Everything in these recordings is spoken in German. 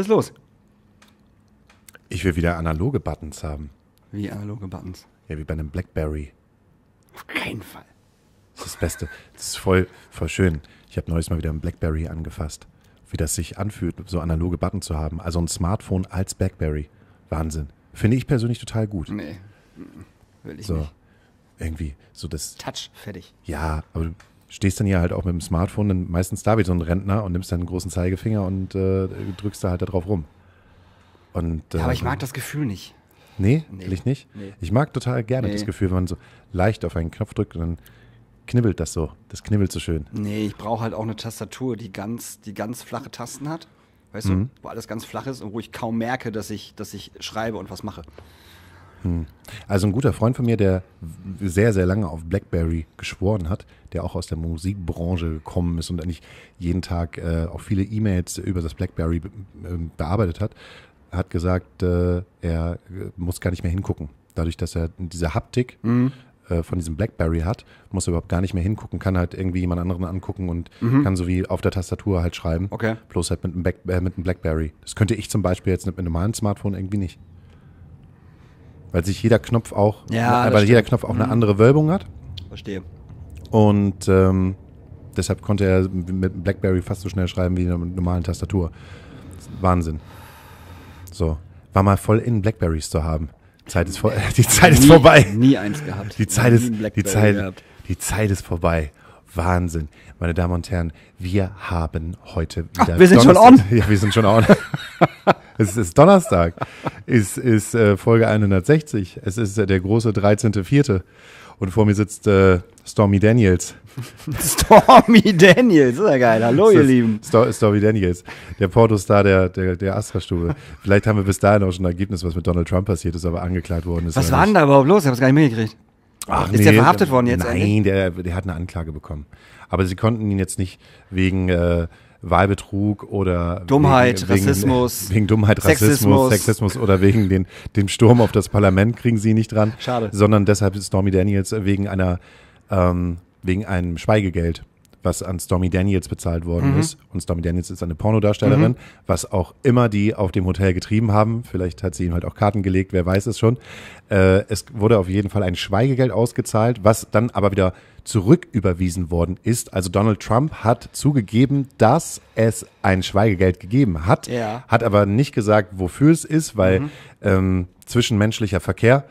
Was ist los? Ich will wieder analoge Buttons haben. Wie analoge Buttons? Ja, wie bei einem Blackberry. Auf keinen Fall. Das ist das Beste. Das ist voll, voll schön. Ich habe neues Mal wieder ein Blackberry angefasst. Wie das sich anfühlt, so analoge Buttons zu haben. Also ein Smartphone als Blackberry. Wahnsinn. Finde ich persönlich total gut. Nee, will ich so. nicht. Irgendwie so das. Touch, fertig. Ja, aber stehst dann ja halt auch mit dem Smartphone, dann meistens da wie so ein Rentner und nimmst dann einen großen Zeigefinger und äh, drückst da halt da drauf rum. Und, äh, ja, aber ich äh, mag das Gefühl nicht. Nee, nee. will ich nicht. Nee. Ich mag total gerne nee. das Gefühl, wenn man so leicht auf einen Knopf drückt und dann knibbelt das so. Das knibbelt so schön. Nee, ich brauche halt auch eine Tastatur, die ganz, die ganz flache Tasten hat. Weißt mhm. du, wo alles ganz flach ist und wo ich kaum merke, dass ich, dass ich schreibe und was mache. Hm. Also ein guter Freund von mir, der sehr, sehr lange auf Blackberry geschworen hat, der auch aus der Musikbranche gekommen ist und eigentlich jeden Tag äh, auch viele E-Mails über das Blackberry be ähm, bearbeitet hat, hat gesagt, äh, er äh, muss gar nicht mehr hingucken. Dadurch, dass er diese Haptik mhm. äh, von diesem Blackberry hat, muss er überhaupt gar nicht mehr hingucken, kann halt irgendwie jemand anderen angucken und mhm. kann so wie auf der Tastatur halt schreiben. Okay. Bloß halt mit einem, Black äh, mit einem Blackberry. Das könnte ich zum Beispiel jetzt mit einem normalen Smartphone irgendwie nicht weil sich jeder Knopf auch, ja, ne, weil jeder Knopf auch mhm. eine andere Wölbung hat. Verstehe. Und ähm, deshalb konnte er mit BlackBerry fast so schnell schreiben wie mit einer normalen Tastatur. Wahnsinn. So, war mal voll in Blackberries zu haben. Zeit ist vor, die Zeit nie, ist vorbei. Nie eins gehabt. Die Zeit ist, die Zeit, die Zeit ist vorbei. Wahnsinn. Meine Damen und Herren, wir haben heute wieder. Ach, wir sind Donnerstag. schon on. Ja, wir sind schon on es ist Donnerstag, ist, ist äh, Folge 160. Es ist äh, der große 13.4. Und vor mir sitzt äh, Stormy Daniels. Stormy Daniels, ist ja geil. Hallo, ihr Lieben. Sto Stormy Daniels, der Porto-Star der, der, der Astra-Stube. Vielleicht haben wir bis dahin auch schon ein Ergebnis, was mit Donald Trump passiert ist, aber angeklagt worden ist. Was war denn da überhaupt los? Ich habe es gar nicht mitgekriegt. Ach, ist nee, der verhaftet worden jetzt? Nein, der, der hat eine Anklage bekommen. Aber sie konnten ihn jetzt nicht wegen äh, Wahlbetrug oder Dummheit, wegen, Rassismus, wegen Dummheit, Rassismus, Sexismus, Sexismus oder wegen den, dem Sturm auf das Parlament kriegen sie nicht dran. Schade. Sondern deshalb ist Stormy Daniels wegen einer ähm, wegen einem Schweigegeld was an Stormy Daniels bezahlt worden mhm. ist. Und Stormy Daniels ist eine Pornodarstellerin, mhm. was auch immer die auf dem Hotel getrieben haben. Vielleicht hat sie ihm halt auch Karten gelegt, wer weiß es schon. Äh, es wurde auf jeden Fall ein Schweigegeld ausgezahlt, was dann aber wieder zurücküberwiesen worden ist. Also Donald Trump hat zugegeben, dass es ein Schweigegeld gegeben hat, ja. hat aber nicht gesagt, wofür es ist, weil mhm. ähm, zwischenmenschlicher Verkehr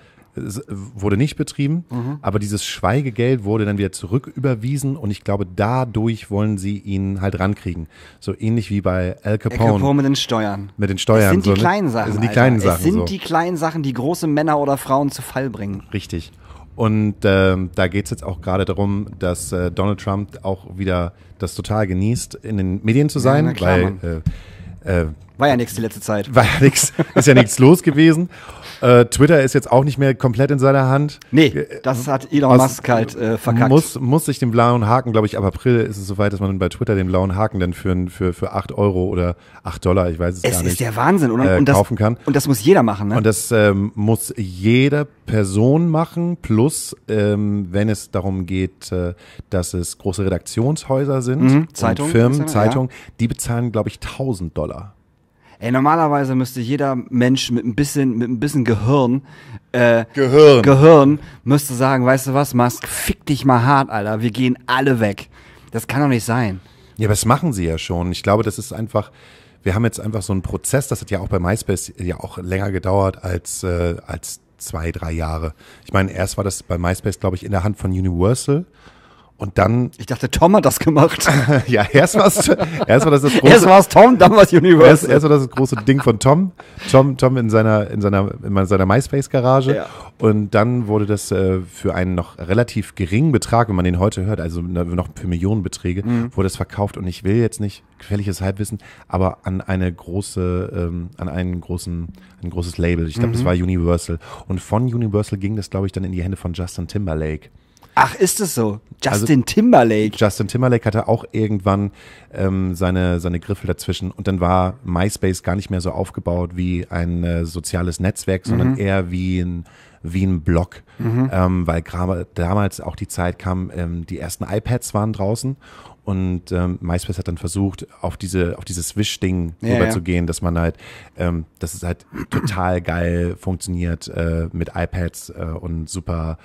wurde nicht betrieben, mhm. aber dieses Schweigegeld wurde dann wieder zurücküberwiesen und ich glaube, dadurch wollen sie ihn halt rankriegen. So ähnlich wie bei Al Capone. Al Capone mit den Steuern. Mit den Steuern. Es sind so, die ne? kleinen Sachen. Es sind die kleinen Sachen. Es sind so. die kleinen Sachen, die große Männer oder Frauen zu Fall bringen. Richtig. Und ähm, da geht es jetzt auch gerade darum, dass äh, Donald Trump auch wieder das total genießt, in den Medien zu sein, ja, klar, weil. Äh, äh, war ja nichts die letzte Zeit. War ja nichts, ist ja nichts los gewesen. Äh, Twitter ist jetzt auch nicht mehr komplett in seiner Hand. Nee, äh, das hat Elon Aus, Musk halt äh, verkackt. Muss, muss sich den blauen Haken, glaube ich, ab April ist es soweit, dass man bei Twitter den blauen Haken dann für, für, für 8 Euro oder 8 Dollar, ich weiß es, es gar nicht. Es ist der Wahnsinn. oder? äh, und das, kaufen kann. und das muss jeder machen. Ne? Und das ähm, muss jede Person machen, plus ähm, wenn es darum geht, äh, dass es große Redaktionshäuser sind, mhm, Zeitung, Firmen, Zeitung, ja. die bezahlen, glaube ich, 1000 Dollar. Ey, normalerweise müsste jeder Mensch mit ein bisschen, mit ein bisschen Gehirn, äh, Gehirn, Gehirn, müsste sagen, weißt du was, Musk, fick dich mal hart, Alter, wir gehen alle weg. Das kann doch nicht sein. Ja, aber das machen sie ja schon. Ich glaube, das ist einfach, wir haben jetzt einfach so einen Prozess, das hat ja auch bei MySpace ja auch länger gedauert als, äh, als zwei, drei Jahre. Ich meine, erst war das bei MySpace, glaube ich, in der Hand von Universal und dann. Ich dachte, Tom hat das gemacht. ja, erst war es erst war das, das große. Erst war es Tom, dann war es Universal. Erst, erst war das, das große Ding von Tom. Tom, Tom in seiner, in seiner, in seiner MySpace-Garage. Ja. Und dann wurde das äh, für einen noch relativ geringen Betrag, wenn man den heute hört, also noch für Millionenbeträge, mhm. wurde es verkauft. Und ich will jetzt nicht gefährliches Halbwissen, aber an eine große, ähm, an einen großen, ein großes Label. Ich glaube, mhm. das war Universal. Und von Universal ging das, glaube ich, dann in die Hände von Justin Timberlake. Ach, ist es so? Justin also, Timberlake. Justin Timberlake hatte auch irgendwann ähm, seine, seine Griffel dazwischen und dann war MySpace gar nicht mehr so aufgebaut wie ein äh, soziales Netzwerk, sondern mhm. eher wie ein, wie ein Blog, mhm. ähm, weil gerade damals auch die Zeit kam, ähm, die ersten iPads waren draußen und ähm, MySpace hat dann versucht, auf diese auf dieses Wish-Ding ja, rüberzugehen, ja. dass man halt, ähm, dass es halt total geil funktioniert äh, mit iPads äh, und super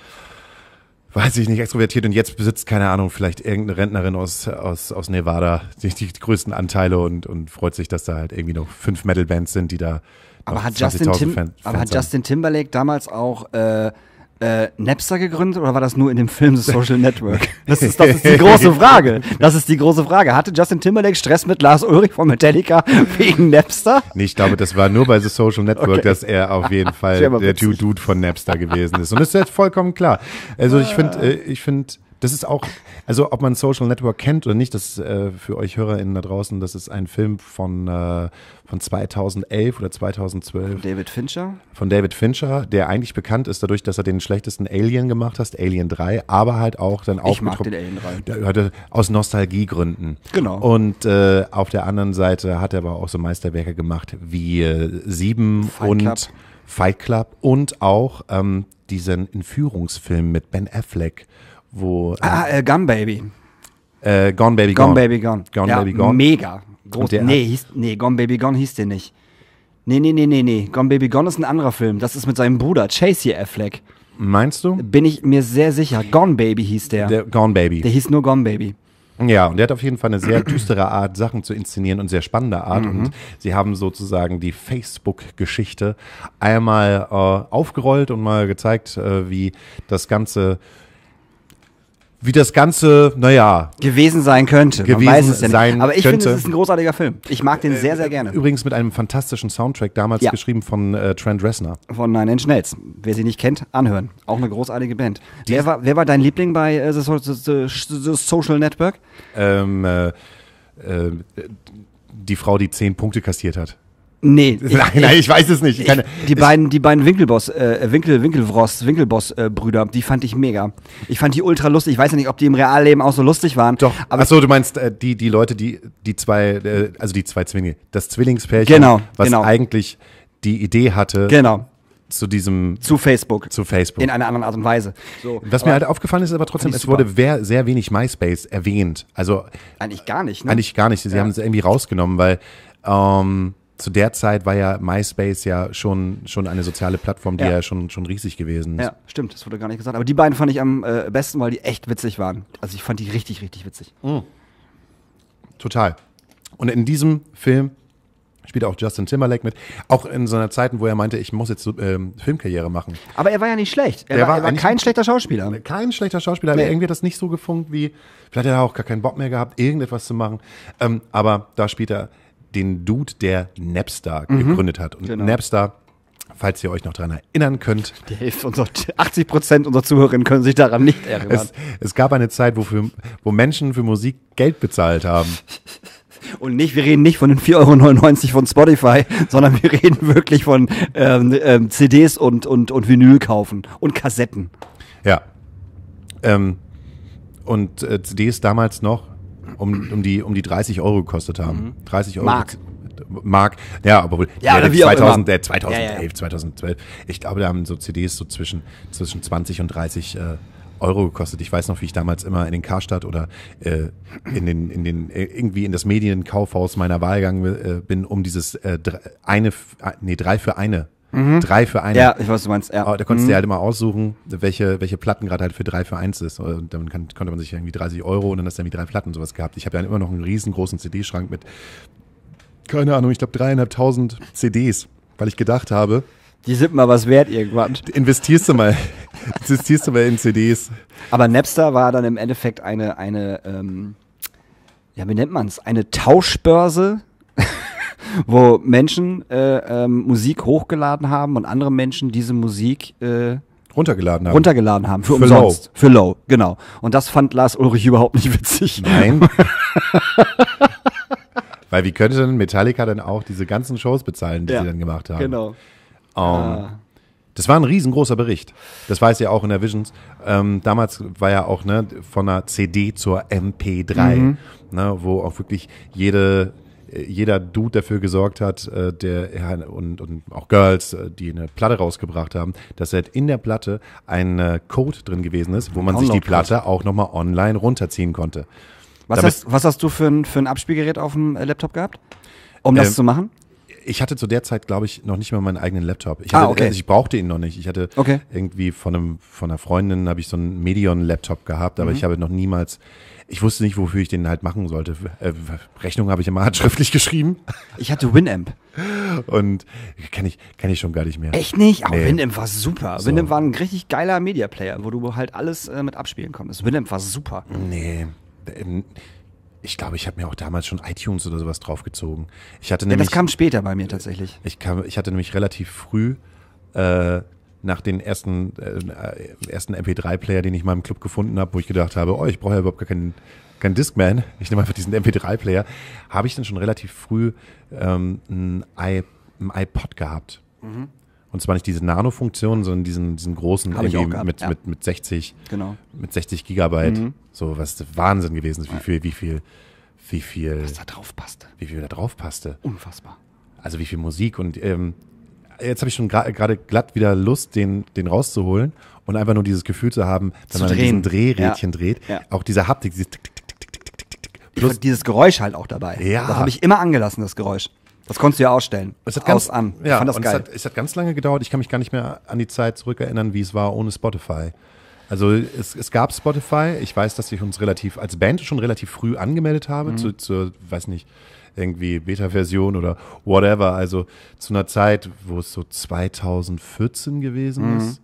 weiß ich nicht, extrovertiert und jetzt besitzt, keine Ahnung, vielleicht irgendeine Rentnerin aus, aus, aus Nevada die, die größten Anteile und, und freut sich, dass da halt irgendwie noch fünf Metal-Bands sind, die da. Aber, hat Justin, Tim, aber hat Justin, Timberlake damals auch äh, äh, Napster gegründet oder war das nur in dem Film The Social Network? Das ist, das ist die große Frage. Das ist die große Frage. Hatte Justin Timberlake Stress mit Lars Ulrich von Metallica wegen Napster? Nee, ich glaube, das war nur bei The Social Network, okay. dass er auf jeden Fall der Dude von Napster gewesen ist. Und das ist jetzt halt vollkommen klar. Also ich finde, äh, ich finde, das ist auch, also ob man Social Network kennt oder nicht, das äh, für euch HörerInnen da draußen, das ist ein Film von, äh, von 2011 oder 2012. Von David Fincher? Von David Fincher, der eigentlich bekannt ist dadurch, dass er den schlechtesten Alien gemacht hat, Alien 3, aber halt auch dann auch aus Nostalgiegründen. Genau. Und äh, auf der anderen Seite hat er aber auch so Meisterwerke gemacht wie äh, Sieben Fight und Club. Fight Club und auch ähm, diesen Entführungsfilm mit Ben Affleck wo. Äh, ah, äh, Gum Baby. Äh, Gone Baby Gone. Gone Baby Gone. Gone ja, Baby Gone. Mega. Groß. Der, nee, hieß, nee, Gone Baby Gone hieß der nicht. Nee, nee, nee, nee, nee. Gone Baby Gone ist ein anderer Film. Das ist mit seinem Bruder, Chase Affleck. Meinst du? Bin ich mir sehr sicher. Gone Baby hieß der. der Gone Baby. Der hieß nur Gone Baby. Ja, und der hat auf jeden Fall eine sehr düstere Art, Sachen zu inszenieren und sehr spannende Art. Mhm. Und sie haben sozusagen die Facebook-Geschichte einmal äh, aufgerollt und mal gezeigt, äh, wie das Ganze wie das Ganze, naja. Gewesen sein könnte. Gewesen Man weiß es ja sein Aber ich könnte. finde, es ist ein großartiger Film. Ich mag den äh, sehr, sehr gerne. Übrigens mit einem fantastischen Soundtrack, damals ja. geschrieben von äh, Trent Reznor. Von Nine Inch Nails. Wer sie nicht kennt, anhören. Auch eine großartige Band. wer war, wer war dein Liebling bei äh, the, the, the, Social Network? Ähm, äh, äh, die Frau, die zehn Punkte kassiert hat. Nee. nein, nein, ich weiß es nicht. Ich, die beiden, die beiden Winkelboss, äh, Winkel, Winkelwrost, Winkelboss-Brüder, äh, die fand ich mega. Ich fand die ultra lustig. Ich weiß ja nicht, ob die im Realleben auch so lustig waren. Doch. Aber Ach du meinst äh, die, die Leute, die, die zwei, äh, also die zwei Zwillinge, das Zwillingspärchen, genau, was genau. eigentlich die Idee hatte. Genau zu diesem zu Facebook zu Facebook in einer anderen Art und Weise. So, Was mir halt aufgefallen ist, aber trotzdem, es super. wurde sehr wenig MySpace erwähnt. Also eigentlich gar nicht. Ne? Eigentlich gar nicht. Sie ja. haben es irgendwie rausgenommen, weil ähm, zu der Zeit war ja MySpace ja schon, schon eine soziale Plattform, die ja, ja schon, schon riesig gewesen ist. Ja, stimmt, das wurde gar nicht gesagt. Aber die beiden fand ich am äh, besten, weil die echt witzig waren. Also ich fand die richtig, richtig witzig. Mhm. Total. Und in diesem Film spielt auch Justin Timberlake mit. Auch in so einer Zeit, wo er meinte, ich muss jetzt ähm, Filmkarriere machen. Aber er war ja nicht schlecht. Er, war, war, er war kein schlechter Schauspieler. Kein schlechter Schauspieler, aber irgendwie hat das nicht so gefunkt wie, vielleicht hat er auch gar keinen Bock mehr gehabt, irgendetwas zu machen. Ähm, aber da spielt er den Dude, der Napster mhm. gegründet hat. Und genau. Napster falls ihr euch noch daran erinnern könnt. Der hilft uns 80 Prozent unserer Zuhörerinnen können sich daran nicht erinnern. Es, es gab eine Zeit, wo, für, wo Menschen für Musik Geld bezahlt haben. Und nicht, wir reden nicht von den 4,99 Euro von Spotify, sondern wir reden wirklich von ähm, ähm, CDs und, und, und Vinyl kaufen und Kassetten. Ja. Ähm, und äh, CDs damals noch um, um, die, um die 30 Euro gekostet haben. Mhm. 30 Euro. Mark. Mark. Ja, aber wohl. Ja, der, der 2000, der 2011, ja, ja. 2012. Äh, ich glaube, da haben so CDs so zwischen, zwischen 20 und 30 äh, Euro gekostet. Ich weiß noch, wie ich damals immer in den Karstadt oder äh, in den, in den, äh, irgendwie in das Medienkaufhaus meiner Wahl gegangen äh, bin, um dieses äh, eine, äh, nee, drei für eine Mhm. Drei für eins. Ja, ich weiß, was du meinst. Ja. Oh, da konntest mhm. du dir mhm. halt immer aussuchen, welche, welche Platten gerade halt für drei für eins ist. Und dann kann, konnte man sich irgendwie 30 Euro und dann hast du irgendwie drei Platten und sowas gehabt. Ich habe ja immer noch einen riesengroßen CD-Schrank mit, keine Ahnung, ich glaube dreieinhalbtausend CDs, weil ich gedacht habe, die sind mal was wert irgendwann. Investierst du mal, investierst du mal in CDs. Aber Napster war dann im Endeffekt eine, eine ähm, ja, wie nennt man es? Eine Tauschbörse wo Menschen äh, ähm, Musik hochgeladen haben und andere Menschen diese Musik äh, runtergeladen haben. Runtergeladen haben, für, für umsonst. Low. Für low, genau. Und das fand Lars Ulrich überhaupt nicht witzig. Nein. Weil wie könnte denn Metallica denn auch diese ganzen Shows bezahlen, die ja, sie dann gemacht haben? Genau. Um, ähm, ah. Das war ein riesengroßer Bericht. Das weiß ja auch in der Visions. Ähm, damals war ja auch ne, von einer CD zur MP3, mhm. ne, wo auch wirklich jede jeder Dude dafür gesorgt hat, äh, der und, und auch Girls, äh, die eine Platte rausgebracht haben, dass halt in der Platte ein äh, Code drin gewesen ist, wo man sich die Platte auch nochmal online runterziehen konnte. Was, Damit, hast, was hast du für ein, für ein Abspielgerät auf dem Laptop gehabt, um das ähm, zu machen? ich hatte zu der Zeit, glaube ich, noch nicht mal meinen eigenen Laptop. Ich, ah, hatte, ah, okay. Also ich brauchte ihn noch nicht. Ich hatte okay. irgendwie von, einem, von einer Freundin habe ich so einen Medion-Laptop gehabt, aber mhm. ich habe noch niemals ich wusste nicht, wofür ich den halt machen sollte. Äh, Rechnung habe ich immer handschriftlich geschrieben. Ich hatte Winamp. Und kenne ich, kenn ich schon gar nicht mehr. Echt nicht? Aber nee. Winamp war super. So. Winamp war ein richtig geiler Media Player, wo du halt alles äh, mit abspielen konntest. Winamp war super. Nee. Ähm, ich glaube, ich habe mir auch damals schon iTunes oder sowas draufgezogen. Ich hatte nämlich, ja, das kam später bei mir tatsächlich. Ich, kam, ich hatte nämlich relativ früh äh, nach den ersten, äh, ersten MP3-Player, den ich mal im Club gefunden habe, wo ich gedacht habe, oh, ich brauche ja überhaupt gar keinen, keinen Discman, ich nehme einfach diesen MP3-Player, habe ich dann schon relativ früh ähm, ein, iPod gehabt. Mhm. Und zwar nicht diese Nano-Funktion, sondern diesen, diesen großen gehabt, mit, ja. mit, mit 60, genau. mit 60 Gigabyte. Mhm. So, was Wahnsinn gewesen ist, wie viel, wie viel, wie viel. Was da drauf passte. Wie viel da drauf passte. Unfassbar. Also wie viel Musik und ähm, jetzt habe ich schon gerade gra glatt wieder Lust, den, den rauszuholen und einfach nur dieses Gefühl zu haben, wenn zu man ein diesen Drehrädchen ja. dreht, ja. auch diese Haptik, dieses tick, tick, tick, tick, tick, tick, tick, tick. Plus dieses Geräusch halt auch dabei. Ja. Das habe ich immer angelassen, das Geräusch. Das konntest du ja ausstellen. Es hat ganz, an. Ja, ich fand das geil. Es hat, es hat ganz lange gedauert. Ich kann mich gar nicht mehr an die Zeit zurückerinnern, wie es war ohne Spotify. Also es, es gab Spotify. Ich weiß, dass ich uns relativ als Band schon relativ früh angemeldet habe. Mhm. Zu, zu, weiß nicht, irgendwie Beta-Version oder whatever. Also zu einer Zeit, wo es so 2014 gewesen mhm. ist.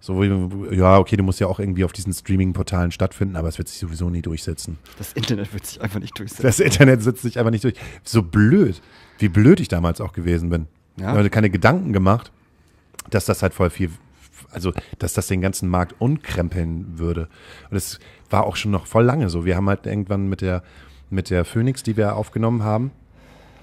So, ja, okay, du musst ja auch irgendwie auf diesen Streaming-Portalen stattfinden, aber es wird sich sowieso nie durchsetzen. Das Internet wird sich einfach nicht durchsetzen. Das Internet setzt sich einfach nicht durch. So blöd, wie blöd ich damals auch gewesen bin. Ja. Ich habe keine Gedanken gemacht, dass das halt voll viel, also dass das den ganzen Markt unkrempeln würde. Und es war auch schon noch voll lange so. Wir haben halt irgendwann mit der mit der Phoenix, die wir aufgenommen haben.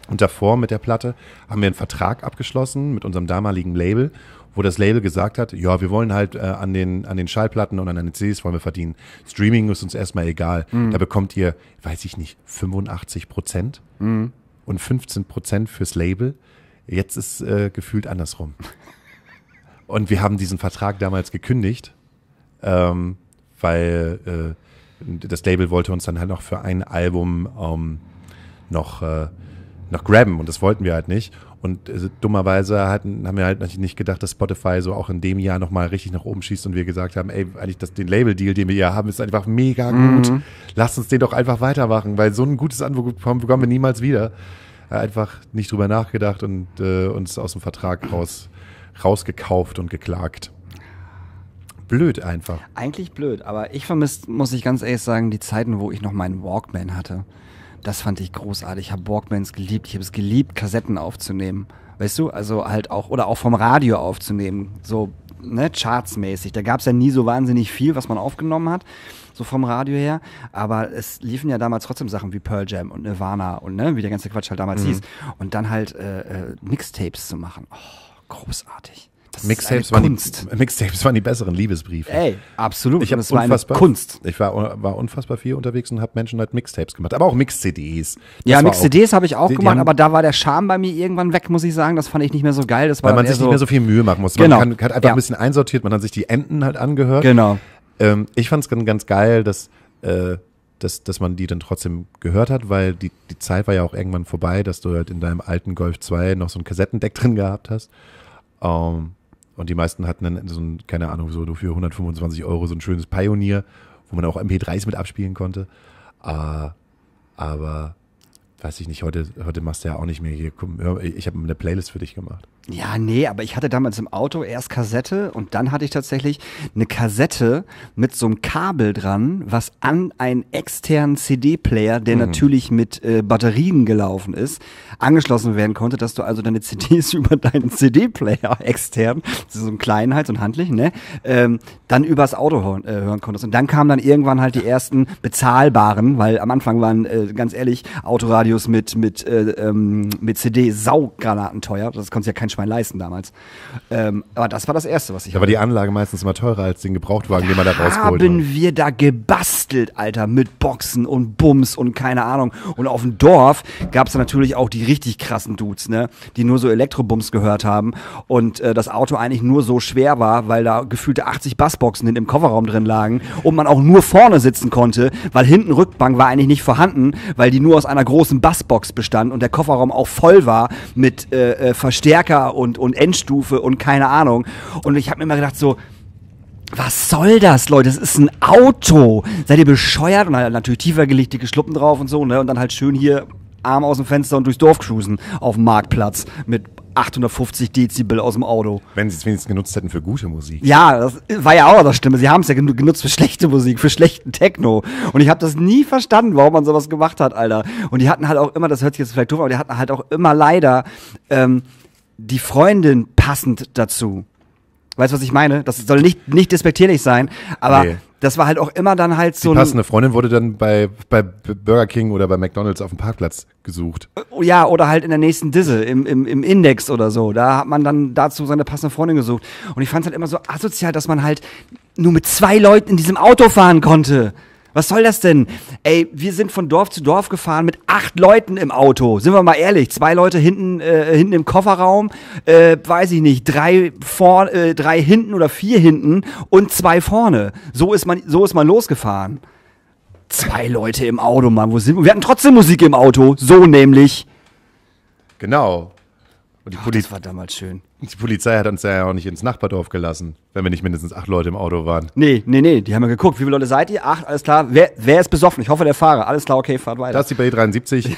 Und davor mit der Platte haben wir einen Vertrag abgeschlossen mit unserem damaligen Label, wo das Label gesagt hat, ja, wir wollen halt äh, an, den, an den Schallplatten und an den CDs wollen wir verdienen. Streaming ist uns erstmal egal. Mhm. Da bekommt ihr, weiß ich nicht, 85 Prozent mhm. und 15 Prozent fürs Label. Jetzt ist äh, gefühlt andersrum. und wir haben diesen Vertrag damals gekündigt, ähm, weil äh, das Label wollte uns dann halt noch für ein Album ähm, noch, äh, noch grabben und das wollten wir halt nicht. Und äh, dummerweise hatten, haben wir halt nicht gedacht, dass Spotify so auch in dem Jahr nochmal richtig nach oben schießt und wir gesagt haben, ey, eigentlich das, den Label-Deal, den wir hier haben, ist einfach mega mhm. gut. Mhm. Lasst uns den doch einfach weitermachen, weil so ein gutes Angebot bekommen wir niemals wieder. Einfach nicht drüber nachgedacht und äh, uns aus dem Vertrag raus, rausgekauft und geklagt blöd einfach. Eigentlich blöd, aber ich vermisse, muss ich ganz ehrlich sagen, die Zeiten, wo ich noch meinen Walkman hatte. Das fand ich großartig. Ich habe Walkmans geliebt. Ich habe es geliebt, Kassetten aufzunehmen. Weißt du, also halt auch, oder auch vom Radio aufzunehmen. So, ne, chartsmäßig. Da gab es ja nie so wahnsinnig viel, was man aufgenommen hat, so vom Radio her. Aber es liefen ja damals trotzdem Sachen wie Pearl Jam und Nirvana und ne, wie der ganze Quatsch halt damals mhm. hieß. Und dann halt äh, äh, Mixtapes zu machen. Oh, großartig. Mixtapes waren, die, Mixtapes waren die besseren Liebesbriefe. Ey, absolut. Ich das war unfassbar, Kunst. Ich war, war unfassbar viel unterwegs und habe Menschen halt Mixtapes gemacht, aber auch Mix-CDs. Ja, Mix-CDs habe ich auch die, gemacht, die aber da war der Charme bei mir irgendwann weg, muss ich sagen. Das fand ich nicht mehr so geil. Das war Weil man sich so nicht mehr so viel Mühe machen musste. Genau. Man kann, hat einfach ja. ein bisschen einsortiert, man hat sich die Enden halt angehört. Genau. Ähm, ich fand es ganz, ganz geil, dass... Äh, dass, dass man die dann trotzdem gehört hat, weil die, die Zeit war ja auch irgendwann vorbei, dass du halt in deinem alten Golf 2 noch so ein Kassettendeck drin gehabt hast. Ähm, und die meisten hatten dann so ein, keine Ahnung, so für 125 Euro so ein schönes Pioneer, wo man auch MP3s mit abspielen konnte. Äh, aber weiß ich nicht, heute, heute machst du ja auch nicht mehr hier. Ich habe eine Playlist für dich gemacht. Ja, nee, aber ich hatte damals im Auto erst Kassette und dann hatte ich tatsächlich eine Kassette mit so einem Kabel dran, was an einen externen CD-Player, der mhm. natürlich mit äh, Batterien gelaufen ist, angeschlossen werden konnte, dass du also deine CDs über deinen CD-Player extern, so ein kleinen halt, so ein handlich, ne, ähm, dann übers Auto hören, äh, hören, konntest. Und dann kamen dann irgendwann halt die ersten bezahlbaren, weil am Anfang waren, äh, ganz ehrlich, Autoradio Radios mit, mit, äh, ähm, mit CD sauggranatenteuer. Das konnte ja kein Schwein leisten damals. Ähm, aber das war das Erste, was ich Da war die Anlage meistens immer teurer als den Gebrauchtwagen, da den man da rausgeholt haben hat. haben wir da gebastelt, Alter, mit Boxen und Bums und keine Ahnung. Und auf dem Dorf gab es natürlich auch die richtig krassen Dudes, ne? die nur so Elektrobums gehört haben und äh, das Auto eigentlich nur so schwer war, weil da gefühlte 80 Bassboxen in im Kofferraum drin lagen und man auch nur vorne sitzen konnte, weil hinten Rückbank war eigentlich nicht vorhanden, weil die nur aus einer großen großen Bassbox bestand und der Kofferraum auch voll war mit äh, äh Verstärker und, und Endstufe und keine Ahnung. Und ich habe mir immer gedacht, so, was soll das, Leute? Das ist ein Auto. Seid ihr bescheuert? Und halt natürlich dicke Schluppen drauf und so, ne? Und dann halt schön hier Arm aus dem Fenster und durchs Dorf cruisen auf dem Marktplatz mit 850 Dezibel aus dem Auto. Wenn sie es wenigstens genutzt hätten für gute Musik. Ja, das war ja auch das Stimme. Sie haben es ja genutzt für schlechte Musik, für schlechten Techno. Und ich habe das nie verstanden, warum man sowas gemacht hat, Alter. Und die hatten halt auch immer, das hört sich jetzt vielleicht doof an, aber die hatten halt auch immer leider ähm, die Freundin passend dazu. Weißt du, was ich meine? Das soll nicht, nicht despektierlich sein, aber nee das war halt auch immer dann halt so. Die passende Freundin wurde dann bei, bei Burger King oder bei McDonalds auf dem Parkplatz gesucht. Oh ja, oder halt in der nächsten Disse, im, im, im Index oder so. Da hat man dann dazu seine passende Freundin gesucht. Und ich fand es halt immer so asozial, dass man halt nur mit zwei Leuten in diesem Auto fahren konnte. Was soll das denn? Ey, wir sind von Dorf zu Dorf gefahren mit acht Leuten im Auto. Sind wir mal ehrlich, zwei Leute hinten, äh, hinten im Kofferraum, äh, weiß ich nicht, drei vor, äh, drei hinten oder vier hinten und zwei vorne. So ist man, so ist man losgefahren. Zwei Leute im Auto, Mann, wo sind wir? Wir hatten trotzdem Musik im Auto, so nämlich. Genau. Und die Ach, das war damals schön. Die Polizei hat uns ja auch nicht ins Nachbardorf gelassen, wenn wir nicht mindestens acht Leute im Auto waren. Nee, nee, nee. Die haben ja geguckt, wie viele Leute seid ihr? Acht, alles klar. Wer, wer ist besoffen? Ich hoffe, der Fahrer. Alles klar, okay, fahrt weiter. Das ist die B73.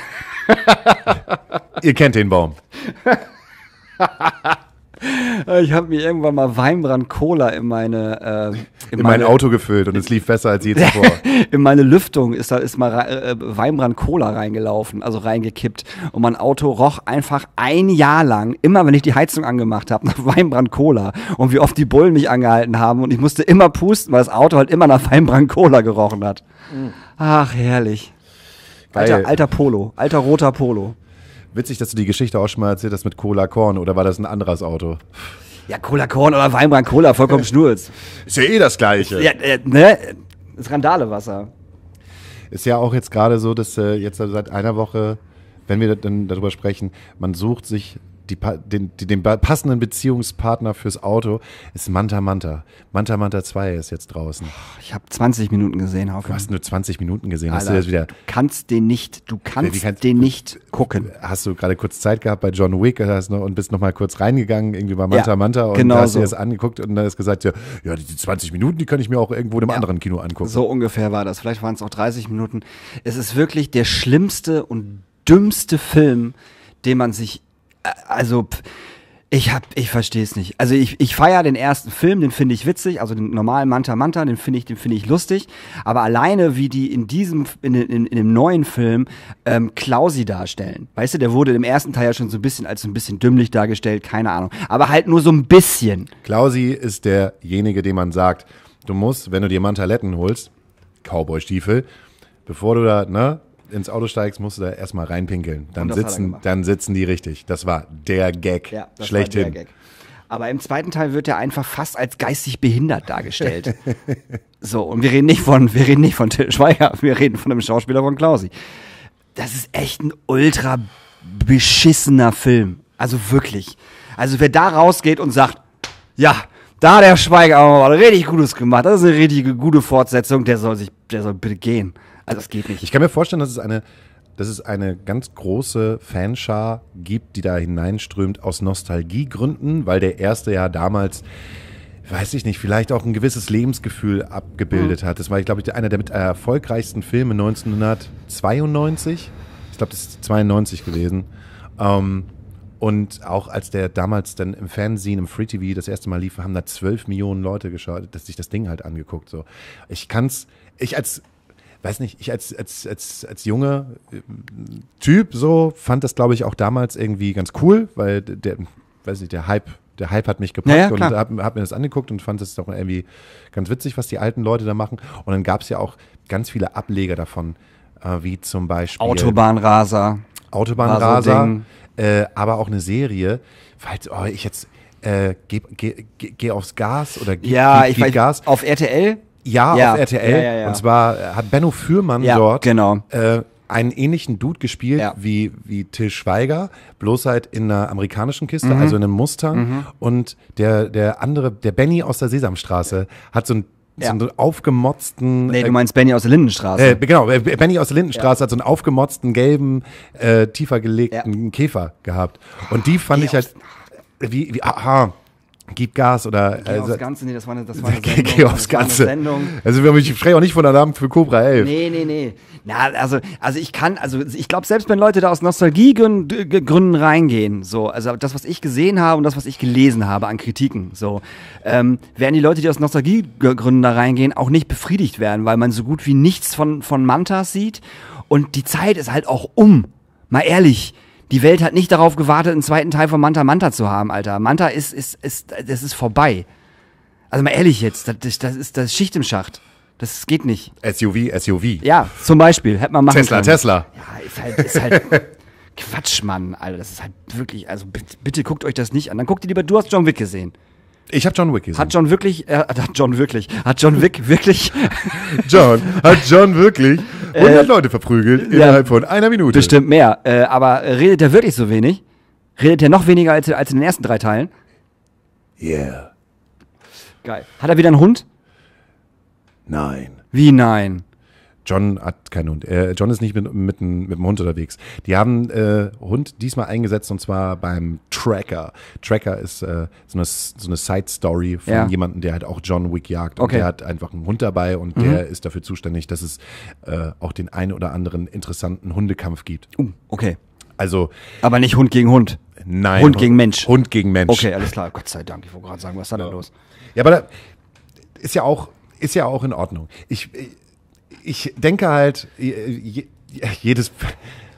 ihr kennt den Baum. Ich habe mir irgendwann mal Weinbrand Cola in meine äh, in, in meine, mein Auto gefüllt und es lief besser als je zuvor. in meine Lüftung ist da ist mal äh, Weinbrand Cola reingelaufen, also reingekippt und mein Auto roch einfach ein Jahr lang immer, wenn ich die Heizung angemacht habe, nach Weinbrand Cola und wie oft die Bullen mich angehalten haben und ich musste immer pusten, weil das Auto halt immer nach Weinbrand Cola gerochen hat. Mhm. Ach herrlich. Alter, alter Polo, alter roter Polo. Witzig, dass du die Geschichte auch schon mal erzählt hast mit Cola Korn oder war das ein anderes Auto? Ja, Cola Korn oder Weinbrand Cola, vollkommen schnurz. Ist ja eh das Gleiche. Ja, äh, ne? Skandalewasser. Ist ja auch jetzt gerade so, dass äh, jetzt seit einer Woche, wenn wir dann darüber sprechen, man sucht sich die, den, den passenden Beziehungspartner fürs Auto ist Manta Manta. Manta Manta 2 ist jetzt draußen. Ich habe 20 Minuten gesehen, Hauke. Du hast nur 20 Minuten gesehen. Alter, hast du das wieder? Du kannst den nicht, du kannst, ja, kannst den nicht gucken. Hast du gerade kurz Zeit gehabt bei John Wick hast noch, und bist noch mal kurz reingegangen, irgendwie bei Manta ja, Manta und genau hast so. dir das angeguckt und dann hast gesagt, ja, ja, die 20 Minuten, die kann ich mir auch irgendwo in einem ja, anderen Kino angucken. So ungefähr war das. Vielleicht waren es auch 30 Minuten. Es ist wirklich der schlimmste und dümmste Film, den man sich also ich hab, ich verstehe es nicht. Also ich, ich feiere den ersten Film, den finde ich witzig, also den normalen Manta Manta, den finde ich, den finde ich lustig. Aber alleine wie die in diesem, in, in, in dem neuen Film ähm, Klausi darstellen. Weißt du, der wurde im ersten Teil ja schon so ein bisschen als so ein bisschen dümmlich dargestellt, keine Ahnung. Aber halt nur so ein bisschen. Klausi ist derjenige, dem man sagt, du musst, wenn du dir Mantaletten holst, Cowboy-Stiefel, bevor du da, ne, ins Auto steigst, musst du da erstmal reinpinkeln. Dann sitzen, dann sitzen die richtig. Das war der Gag. Ja, das Schlechthin. War der Gag. Aber im zweiten Teil wird er einfach fast als geistig behindert dargestellt. so, und wir reden nicht von, wir reden nicht von Till Schweiger, wir reden von einem Schauspieler von Klausi. Das ist echt ein ultra beschissener Film. Also wirklich. Also wer da rausgeht und sagt, ja, da hat der Schweiger aber richtig Gutes gemacht, das ist eine richtig gute Fortsetzung, der soll sich, der soll bitte gehen. Also es geht nicht. Ich kann mir vorstellen, dass es eine, dass es eine ganz große Fanschar gibt, die da hineinströmt aus Nostalgiegründen, weil der erste ja damals weiß ich nicht, vielleicht auch ein gewisses Lebensgefühl abgebildet mhm. hat. Das war, ich glaube ich, einer der mit erfolgreichsten Filme 1992. Ich glaube, das ist 92 gewesen. Ähm, und auch als der damals dann im Fernsehen, im Free TV das erste Mal lief, haben da 12 Millionen Leute geschaut, dass sich das Ding halt angeguckt. So. Ich kann es, ich als weiß nicht, ich als, als, als, als junger äh, Typ so fand das, glaube ich, auch damals irgendwie ganz cool, weil der, weiß nicht, der Hype der Hype hat mich gepackt ja, ja, und habe hab mir das angeguckt und fand es doch irgendwie ganz witzig, was die alten Leute da machen. Und dann gab es ja auch ganz viele Ableger davon, äh, wie zum Beispiel Autobahnraser. Autobahnraser, äh, aber auch eine Serie, falls oh, ich jetzt äh, geh, geh, geh, geh aufs Gas oder geh, ja, geh, ich weiß, Gas. Auf RTL ja, ja, auf RTL. Ja, ja, und zwar äh, hat Benno Fürmann dort genau. äh, einen ähnlichen Dude gespielt wie, wie Till Schweiger, bloß halt in einer amerikanischen Kiste, mhm. also in einem Mustang. Mhm. Und der, der andere, der Benny aus der Sesamstraße, hat so ein so einen aufgemotzten. Nee, du äh, meinst Benny aus der Lindenstraße. Äh, genau, äh, Benny aus der Lindenstraße hat so einen aufgemotzten, gelben, äh, tiefer gelegten Käfer gehabt. Und die fand ich halt. Wie, wie, aha, Gib Gas oder. Geh also, aufs Ganze, nee, das war eine, das war eine Sendung. Geh aufs Ganze. Sendung. Also, ich haben mich auch nicht von der Namen für Cobra 11. Nee, nee, nee. Na, also, also ich kann, also ich glaube, selbst wenn Leute da aus Nostalgiegründen reingehen, so, also das, was ich gesehen habe und das, was ich gelesen habe an Kritiken, so, ähm, werden die Leute, die aus Nostalgiegründen da reingehen, auch nicht befriedigt werden, weil man so gut wie nichts von, von Mantas sieht und die Zeit ist halt auch um. Mal ehrlich. Die Welt hat nicht darauf gewartet, einen zweiten Teil von Manta Manta zu haben, Alter. Manta ist, ist, ist, das ist vorbei. Also mal ehrlich jetzt, das, das ist das ist Schicht im Schacht. Das geht nicht. SUV, SUV. Ja, zum Beispiel. Hätte man machen Tesla, können. Tesla. Ja, ist halt, ist halt Quatsch, Mann. Alter, das ist halt wirklich, also bitte, bitte guckt euch das nicht an. Dann guckt ihr lieber, du hast John Wick gesehen. Ich habe John Wick gesehen. Hat John wirklich, äh, hat John wirklich, hat John Wick wirklich. John, hat John wirklich 100 äh, Leute verprügelt innerhalb ja, von einer Minute. Bestimmt mehr. Äh, aber redet er wirklich so wenig? Redet er noch weniger als, als in den ersten drei Teilen? Yeah. Geil. Hat er wieder einen Hund? Nein. Wie nein? John hat keinen Hund. Äh, John ist nicht mit, mit, mit, dem Hund unterwegs. Die haben äh, Hund diesmal eingesetzt und zwar beim Tracker. Tracker ist äh, so eine, so eine Side-Story von ja. jemandem, der halt auch John Wick jagt. Und okay. der hat einfach einen Hund dabei und mhm. der ist dafür zuständig, dass es äh, auch den einen oder anderen interessanten Hundekampf gibt. Uh, okay. Also. Aber nicht Hund gegen Hund. Nein. Hund gegen Mensch. Hund gegen Mensch. Okay, alles klar. Gott sei Dank. Ich wollte gerade sagen, was ist da ja. denn los? Ja, aber da ist ja auch, ist ja auch in Ordnung. Ich, ich ich denke halt, jedes,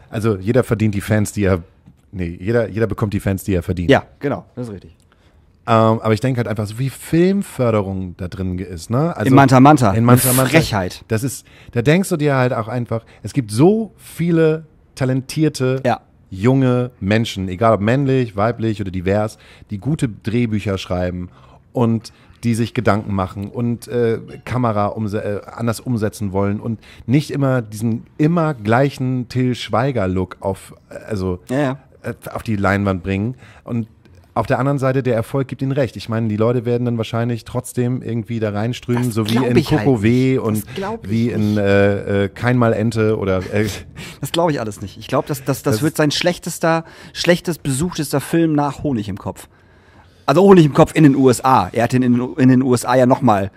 also jeder verdient die Fans, die er, nee, jeder, jeder bekommt die Fans, die er verdient. Ja, genau, das ist richtig. Ähm, aber ich denke halt einfach, so wie Filmförderung da drin ist, ne? Also in Manta Manta. In Manta Manta. Frechheit. Das ist, da denkst du dir halt auch einfach, es gibt so viele talentierte ja. junge Menschen, egal ob männlich, weiblich oder divers, die gute Drehbücher schreiben und die sich Gedanken machen und äh, Kamera umse äh, anders umsetzen wollen und nicht immer diesen immer gleichen Till Schweiger-Look auf, äh, also, ja, ja. Äh, auf die Leinwand bringen. Und auf der anderen Seite, der Erfolg gibt ihnen recht. Ich meine, die Leute werden dann wahrscheinlich trotzdem irgendwie da reinströmen, so wie in halt Coco halt und wie in äh, äh, Keinmal Ente oder. Äh. Das glaube ich alles nicht. Ich glaube, das, das, das, das, wird sein schlechtester, schlechtest besuchtester Film nach Honig im Kopf also Honig im Kopf in den USA. Er hat den in, in den USA ja nochmal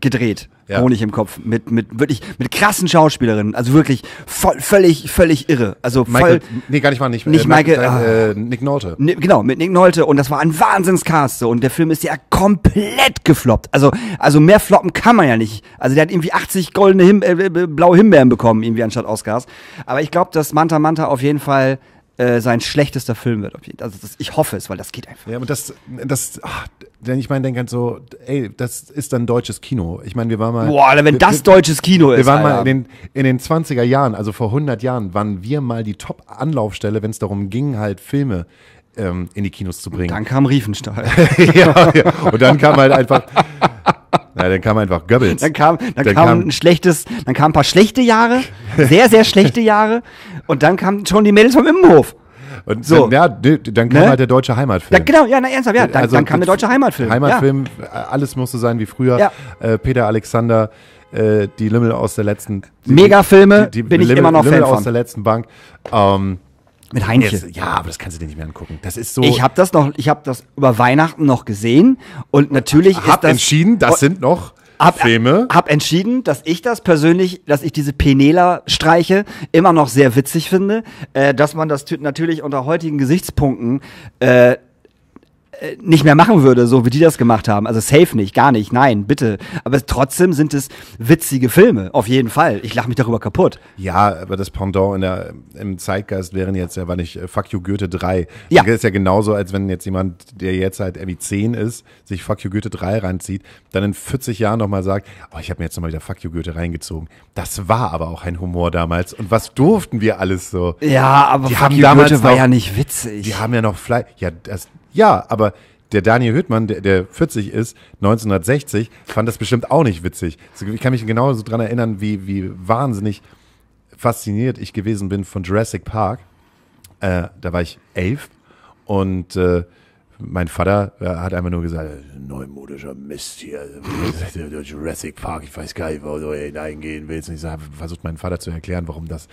gedreht. Ja. Honig im Kopf mit mit wirklich mit krassen Schauspielerinnen, also wirklich voll, völlig völlig irre. Also Michael, voll, nee, gar nicht mal nicht, nicht äh, Michael, Michael ah. äh, Nick Nolte. Ne, genau, mit Nick Nolte und das war ein Wahnsinnscast so und der Film ist ja komplett gefloppt. Also also mehr floppen kann man ja nicht. Also der hat irgendwie 80 goldene Him äh, äh, blaue Himbeeren bekommen irgendwie anstatt Oscars, aber ich glaube, dass Manta Manta auf jeden Fall äh, sein schlechtester Film wird. Also das, ich hoffe es, weil das geht einfach. Ja, und das, das, ach, denn ich meine, denke halt so, ey, das ist dann deutsches Kino. Ich meine, wir waren mal. Boah, wenn wir, das deutsches Kino ist. Wir waren Alter. mal in den, in den 20er Jahren, also vor 100 Jahren, waren wir mal die Top-Anlaufstelle, wenn es darum ging, halt Filme ähm, in die Kinos zu bringen. Und dann kam Riefenstahl. ja, ja, und dann kam halt einfach. Ja, dann kam einfach Goebbels. Dann kam, dann, dann kam, kam, ein schlechtes, dann kamen ein paar schlechte Jahre, sehr, sehr schlechte Jahre. Und dann kamen schon die Mädels vom Immenhof. Und so. ja, dann kam ne? halt der deutsche Heimatfilm. Ja, genau, ja, na, ernsthaft, ja. Dann, also, dann kam der deutsche Heimatfilm. Heimatfilm, ja. Äh, alles musste sein wie früher. Ja. Äh, Peter Alexander, äh, die Lümmel aus der letzten. Megafilme, die, die, bin Limmel, ich immer noch Limmel Fan aus von. der letzten Bank. Ähm, mit Heinchen. ja, aber das kannst du dir nicht mehr angucken. Das ist so. Ich habe das noch, ich habe das über Weihnachten noch gesehen und natürlich hab ist das. entschieden, das sind noch hab, Filme. Hab entschieden, dass ich das persönlich, dass ich diese Penela-Streiche immer noch sehr witzig finde, äh, dass man das natürlich unter heutigen Gesichtspunkten äh, äh, nicht mehr machen würde, so wie die das gemacht haben. Also safe nicht, gar nicht, nein, bitte. Aber trotzdem sind es witzige Filme, auf jeden Fall. Ich lache mich darüber kaputt. Ja, aber das Pendant in der, im Zeitgeist wären jetzt ja, war nicht äh, Fuck You Goethe 3. Ja. Das ist ja genauso, als wenn jetzt jemand, der jetzt halt irgendwie 10 ist, sich Fuck You Goethe 3 reinzieht, dann in 40 Jahren nochmal sagt, oh, ich habe mir jetzt nochmal wieder Fuck You Goethe reingezogen. Das war aber auch ein Humor damals. Und was durften wir alles so? Ja, aber die Fuck haben You damals Goethe war noch, ja nicht witzig. Die haben ja noch Fleisch. Ja, das ja, aber der Daniel Hüttmann, der, der 40 ist, 1960, fand das bestimmt auch nicht witzig. Ich kann mich genauso daran erinnern, wie, wie wahnsinnig fasziniert ich gewesen bin von Jurassic Park. Äh, da war ich elf und äh, mein Vater äh, hat einfach nur gesagt, äh, neumodischer Mist hier, Jurassic Park, ich weiß gar nicht, wo du hineingehen willst. Und ich habe versucht, meinen Vater zu erklären, warum das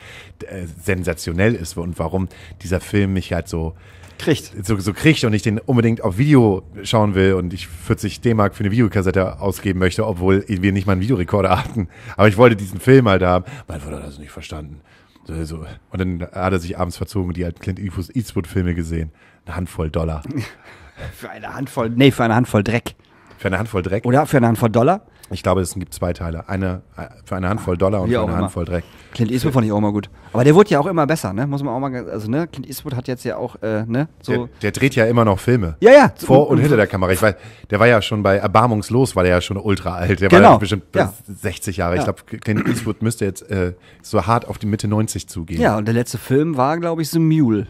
äh, sensationell ist und warum dieser Film mich halt so kriegt. So, so kriegt und ich den unbedingt auf Video schauen will und ich 40 D-Mark für eine Videokassette ausgeben möchte, obwohl wir nicht mal einen Videorekorder hatten. Aber ich wollte diesen Film halt haben. Mein Vater hat das nicht verstanden. So, so. Und dann hat er sich abends verzogen und die alten Clint Eastwood-Filme gesehen. Eine Handvoll Dollar. für eine Handvoll, nee, für eine Handvoll Dreck. Für eine Handvoll Dreck? Oder für eine Handvoll Dollar? Ich glaube, es gibt zwei Teile. Eine äh, für eine Handvoll Dollar und Wie für eine Handvoll Dreck. Clint Eastwood fand ich auch immer gut. Aber der wurde ja auch immer besser, ne? Muss man auch mal, also ne? Clint Eastwood hat jetzt ja auch, äh, ne? So der, der, dreht ja immer noch Filme. Ja, ja. Vor und, und hinter der Kamera. Ich weiß, der war ja schon bei Erbarmungslos, war der ja schon ultra alt. Der genau. war ja bestimmt ja. 60 Jahre. Ja. Ich glaube, Clint Eastwood müsste jetzt äh, so hart auf die Mitte 90 zugehen. Ja, und der letzte Film war, glaube ich, The Mule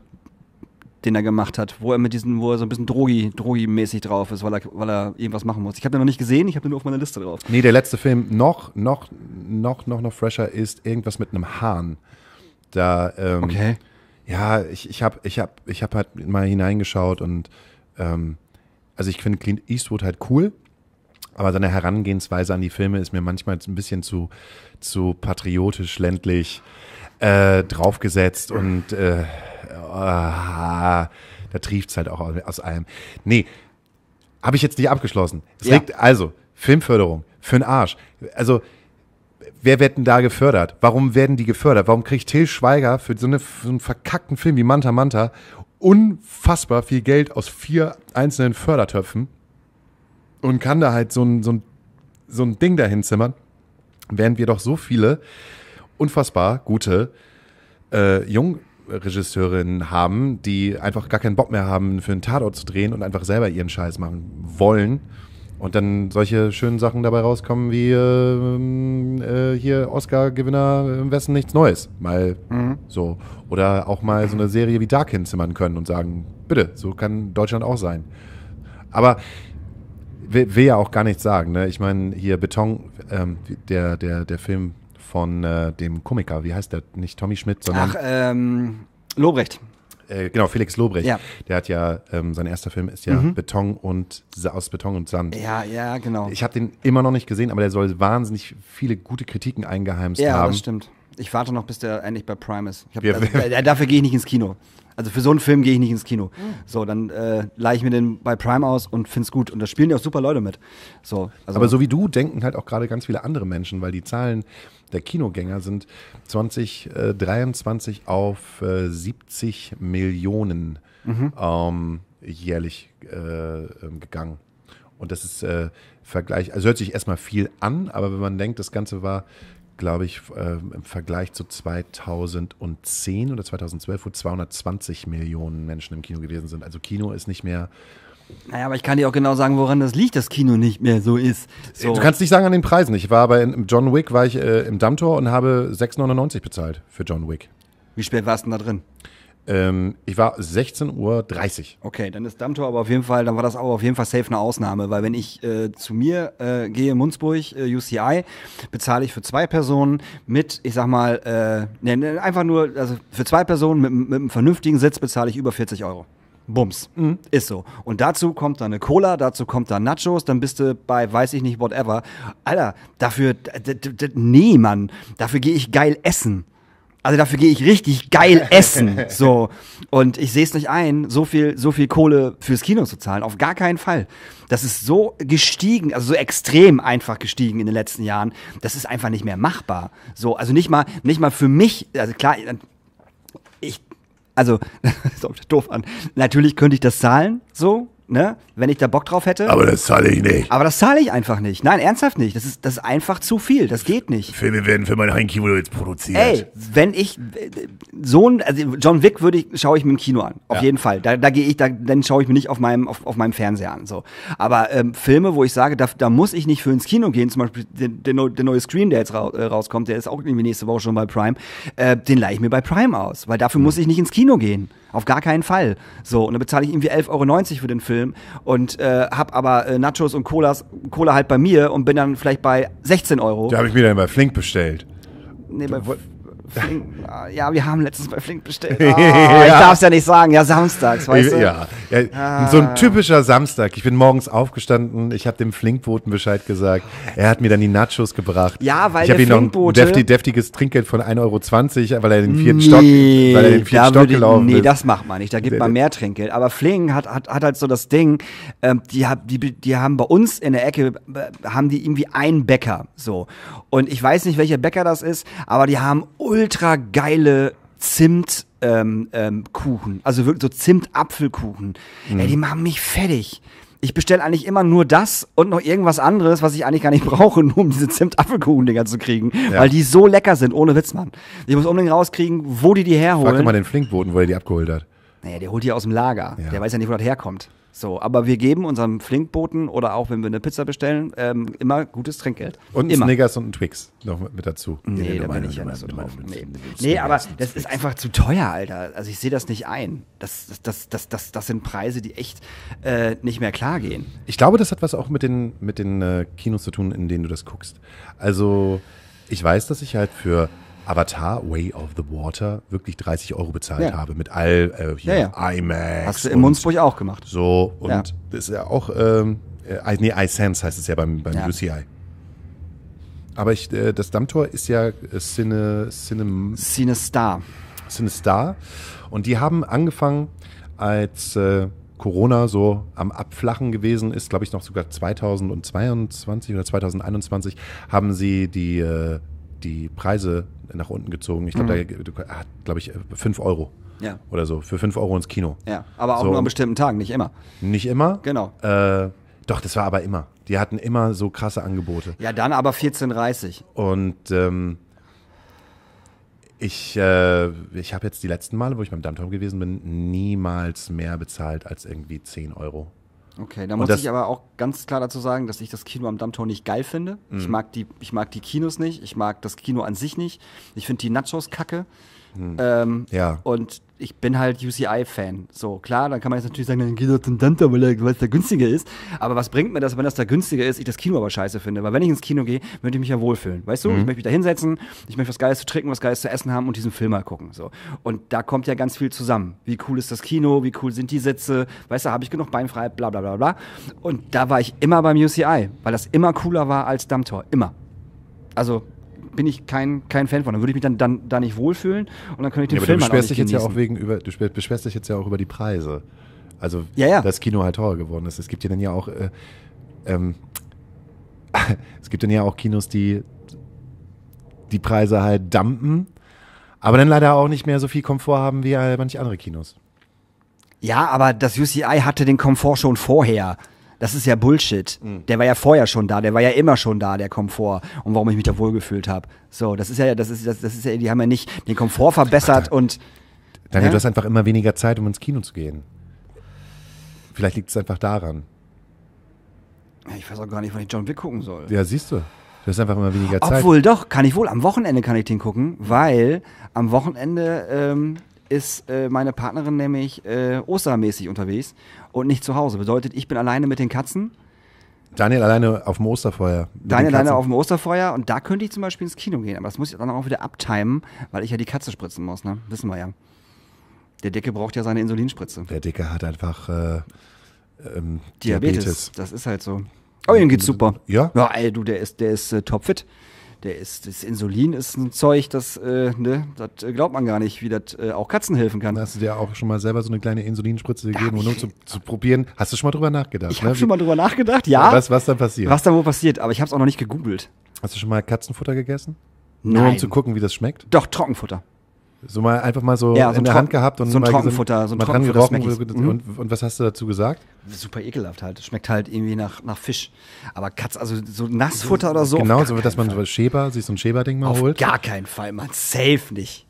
den er gemacht hat, wo er mit diesen, wo er so ein bisschen drogi, drogi-mäßig drauf ist, weil er, weil er irgendwas machen muss. Ich habe den noch nicht gesehen, ich habe den nur auf meiner Liste drauf. Nee, der letzte Film noch, noch, noch, noch, noch fresher ist irgendwas mit einem Hahn. Da, ähm, okay. Ja, ich, ich habe ich hab, ich hab halt mal hineingeschaut und ähm, also ich finde Clint Eastwood halt cool, aber seine Herangehensweise an die Filme ist mir manchmal ein bisschen zu, zu patriotisch, ländlich äh, draufgesetzt und äh, ah, da trieft es halt auch aus allem. Nee, habe ich jetzt nicht abgeschlossen. Ja. Regt, also, Filmförderung, für den Arsch. Also, wer wird denn da gefördert? Warum werden die gefördert? Warum kriegt Till Schweiger für so, eine, für so einen verkackten Film wie Manta Manta unfassbar viel Geld aus vier einzelnen Fördertöpfen und kann da halt so ein, so ein, so ein Ding dahin zimmern, während wir doch so viele unfassbar gute äh, Jung Regisseurinnen haben, die einfach gar keinen Bock mehr haben, für einen Tatort zu drehen und einfach selber ihren Scheiß machen wollen. Und dann solche schönen Sachen dabei rauskommen wie äh, äh, hier Oscar-Gewinner im äh, Westen nichts Neues. Mal mhm. so. Oder auch mal so eine Serie wie Dark hinzimmern können und sagen, bitte, so kann Deutschland auch sein. Aber will, will ja auch gar nichts sagen. Ne? Ich meine, hier Beton, ähm, der, der, der Film von äh, dem Komiker, wie heißt der? Nicht Tommy Schmidt, sondern. Ach, ähm, Lobrecht. Äh, genau, Felix Lobrecht. Ja. Der hat ja, ähm, sein erster Film ist ja mhm. Beton und aus Beton und Sand. Ja, ja, genau. Ich habe den immer noch nicht gesehen, aber der soll wahnsinnig viele gute Kritiken eingeheimst ja, haben. Ja, das stimmt. Ich warte noch, bis der endlich bei Prime ist. Hab, also, dafür gehe ich nicht ins Kino. Also für so einen Film gehe ich nicht ins Kino. So, dann äh, leihe ich mir den bei Prime aus und finde es gut. Und da spielen ja auch super Leute mit. So, also Aber so wie du denken halt auch gerade ganz viele andere Menschen, weil die Zahlen der Kinogänger sind 2023 äh, auf 70 äh, Millionen mhm. ähm, jährlich äh, ähm, gegangen. Und das ist äh, Vergleich, also hört sich erstmal viel an, aber wenn man denkt, das Ganze war, glaube ich, äh, im Vergleich zu 2010 oder 2012, wo 220 Millionen Menschen im Kino gewesen sind. Also Kino ist nicht mehr naja, aber ich kann dir auch genau sagen, woran das liegt, dass Kino nicht mehr so ist. So. Du kannst nicht sagen an den Preisen. Ich war bei John Wick, war ich äh, im Dammtor und habe 6,99 bezahlt für John Wick. Wie spät warst du denn da drin? Ähm, ich war 16.30 Uhr. Okay, dann ist Dammtor aber auf jeden Fall, dann war das aber auf jeden Fall safe eine Ausnahme, weil wenn ich äh, zu mir äh, gehe, Munzburg, äh, UCI, bezahle ich für zwei Personen mit, ich sag mal, äh, ne, ne, einfach nur, also für zwei Personen mit, mit einem vernünftigen Sitz bezahle ich über 40 Euro. Bums. Mhm. Ist so. Und dazu kommt dann eine Cola, dazu kommt dann Nachos, dann bist du bei weiß ich nicht, whatever. Alter, dafür, nee, Mann, dafür gehe ich geil essen. Also dafür gehe ich richtig geil essen. So. Und ich sehe es nicht ein, so viel, so viel Kohle fürs Kino zu zahlen. Auf gar keinen Fall. Das ist so gestiegen, also so extrem einfach gestiegen in den letzten Jahren. Das ist einfach nicht mehr machbar. So, also nicht mal, nicht mal für mich, also klar, also, das kommt doof an. Natürlich könnte ich das zahlen, so, Ne? Wenn ich da Bock drauf hätte. Aber das zahle ich nicht. Aber das zahle ich einfach nicht. Nein, ernsthaft nicht. Das ist, das ist einfach zu viel. Das geht nicht. Filme werden für mein Heimkino jetzt produziert. Ey, wenn ich so ein, also John Wick würde ich, schaue ich mir im Kino an. Auf ja. jeden Fall. Da, da gehe ich, da, dann schaue ich mir nicht auf meinem, auf, auf meinem Fernseher an. So. Aber ähm, Filme, wo ich sage, da, da muss ich nicht für ins Kino gehen, zum Beispiel der, der, der neue Screen, der jetzt äh, rauskommt, der ist auch irgendwie nächste Woche schon bei Prime, äh, den leihe ich mir bei Prime aus. Weil dafür mhm. muss ich nicht ins Kino gehen. Auf gar keinen Fall. So, und dann bezahle ich irgendwie 11,90 Euro für den Film und äh, habe aber äh, Nachos und Colas, Cola halt bei mir und bin dann vielleicht bei 16 Euro. Da habe ich mir dann bei Flink bestellt. Nee, bei, Flink, äh, ja, wir haben letztens bei Flink bestellt. Oh, ja. Ich darf es ja nicht sagen. Ja, samstags, weißt du? Ja, ja. Ah. so ein typischer Samstag. Ich bin morgens aufgestanden, ich habe dem Flinkboten Bescheid gesagt. Er hat mir dann die Nachos gebracht. Ja, weil ich habe ihm noch ein deftig, deftiges Trinkgeld von 1,20 Euro, weil er den vierten nee, Stock, weil er den vierten Stock würde, gelaufen nee, ist. Nee, das macht man nicht. Da gibt man mehr Trinkgeld. Aber Flink hat, hat, hat halt so das Ding, ähm, die, die, die haben bei uns in der Ecke, äh, haben die irgendwie einen Bäcker. So. Und ich weiß nicht, welcher Bäcker das ist, aber die haben ultra ultra geile Zimt ähm, ähm, Kuchen, also wirklich so Zimt-Apfelkuchen. Mhm. Ey, die machen mich fertig. Ich bestelle eigentlich immer nur das und noch irgendwas anderes, was ich eigentlich gar nicht brauche, nur um diese Zimt-Apfelkuchen-Dinger zu kriegen. Ja. Weil die so lecker sind, ohne Witz, Mann. Ich muss unbedingt rauskriegen, wo die die herholen. Frag doch mal den Flinkboten, wo er die abgeholt hat. Naja, der holt die aus dem Lager. Ja. Der weiß ja nicht, wo das herkommt. So, aber wir geben unserem Flinkboten oder auch wenn wir eine Pizza bestellen, ähm, immer gutes Trinkgeld. Und immer. Snickers und ein Twix noch mit dazu. Nee, da bin ich ja nicht so drauf. Nee, nee aber das ist einfach zu teuer, Alter. Also ich sehe das nicht ein. Das, das, das, das, das, das sind Preise, die echt äh, nicht mehr klar gehen. Ich glaube, das hat was auch mit den, mit den äh, Kinos zu tun, in denen du das guckst. Also ich weiß, dass ich halt für Avatar Way of the Water wirklich 30 Euro bezahlt ja. habe mit all äh, hier ja, ja. IMAX. Hast du in Munzburg auch gemacht. So, und ja. das ist ja auch, ähm, äh, nee, iSense heißt es ja beim, beim UCI. Aber ich, äh, das Dammtor ist ja äh, Cine, Cine, CineStar. CineStar. Und die haben angefangen als äh, Corona so am Abflachen gewesen ist, glaube ich noch sogar 2022 oder 2021, haben sie die äh, die Preise nach unten gezogen. Ich glaube, mhm. da hat, glaube ich, 5 Euro. Ja. Oder so. Für 5 Euro ins Kino. Ja, aber auch so. nur an bestimmten Tagen, nicht immer. Nicht immer? Genau. Äh, doch, das war aber immer. Die hatten immer so krasse Angebote. Ja, dann aber 14,30. Und ähm, ich, äh, ich habe jetzt die letzten Male, wo ich beim Dammturm gewesen bin, niemals mehr bezahlt als irgendwie 10 Euro. Okay, da muss das, ich aber auch ganz klar dazu sagen, dass ich das Kino am Dammtor nicht geil finde. Ich, mhm. mag die, ich mag die Kinos nicht, ich mag das Kino an sich nicht. Ich finde die Nachos kacke. Hm. Ähm, ja. Und ich bin halt UCI-Fan. So, klar, dann kann man jetzt natürlich sagen, dann geht doch zum Dante, weil es da günstiger ist. Aber was bringt mir das, wenn das da günstiger ist, ich das Kino aber scheiße finde? Weil wenn ich ins Kino gehe, würde ich mich ja wohlfühlen. Weißt du, mhm. ich möchte mich da hinsetzen, ich möchte was Geiles zu trinken, was Geiles zu essen haben und diesen Film mal gucken. So. Und da kommt ja ganz viel zusammen. Wie cool ist das Kino, wie cool sind die Sitze, weißt du, habe ich genug Beinfreiheit, bla bla bla bla. Und da war ich immer beim UCI, weil das immer cooler war als Dammtor. Immer. Also bin ich kein, kein Fan von. Dann würde ich mich dann, dann da nicht wohlfühlen und dann könnte ich den ja, Film aber du beschwerst halt dich auch wegen über, du beschwerst dich jetzt ja auch über die Preise. Also, ja, ja. dass Kino halt teurer geworden ist. Es gibt ja dann ja auch, äh, ähm, es gibt dann ja auch Kinos, die die Preise halt dumpen, aber dann leider auch nicht mehr so viel Komfort haben wie äh, manche andere Kinos. Ja, aber das UCI hatte den Komfort schon vorher das ist ja Bullshit. Mhm. Der war ja vorher schon da, der war ja immer schon da, der Komfort. Und warum ich mich da wohlgefühlt habe. So, das ist ja, das ist, das, das ist ja, die haben ja nicht den Komfort verbessert Ach, und. Daniel, ja? Ne? du hast einfach immer weniger Zeit, um ins Kino zu gehen. Vielleicht liegt es einfach daran. Ich weiß auch gar nicht, wann ich John Wick gucken soll. Ja, siehst du. Du hast einfach immer weniger Zeit. Obwohl doch, kann ich wohl. Am Wochenende kann ich den gucken, weil am Wochenende ähm, ist äh, meine Partnerin nämlich äh, ostermäßig unterwegs und nicht zu Hause. Bedeutet, ich bin alleine mit den Katzen. Daniel alleine auf dem Osterfeuer. Daniel alleine auf dem Osterfeuer und da könnte ich zum Beispiel ins Kino gehen, aber das muss ich dann auch wieder abtimen, weil ich ja die Katze spritzen muss, ne? Wissen wir ja. Der Dicke braucht ja seine Insulinspritze. Der Dicke hat einfach äh, ähm, Diabetes. Diabetes. Das ist halt so. Oh, ihm geht's super. Ja? Ja, ey, du, der ist, der ist äh, topfit der ist, das Insulin ist ein Zeug, das, äh, ne, das äh, glaubt man gar nicht, wie das äh, auch Katzen helfen kann. Hast du dir auch schon mal selber so eine kleine Insulinspritze gegeben, um nur zu, zu, probieren? Hast du schon mal drüber nachgedacht? Ich ne? habe schon mal drüber nachgedacht, ja. Was, was dann passiert? Was dann wohl passiert, aber ich habe es auch noch nicht gegoogelt. Hast du schon mal Katzenfutter gegessen? Nein. Nur um zu gucken, wie das schmeckt? Doch, Trockenfutter. So mal einfach mal so, ja, so in der Hand gehabt und so ein Trockenfutter, so ein Trockenfutter mhm. und, und, was hast du dazu gesagt? Super ekelhaft halt. Schmeckt halt irgendwie nach, nach Fisch. Aber Katz, also so Nassfutter oder so. Genau, so dass man Fall. so Schäber, sich so ein Schäberding mal auf holt. Gar keinen Fall, man. Safe nicht.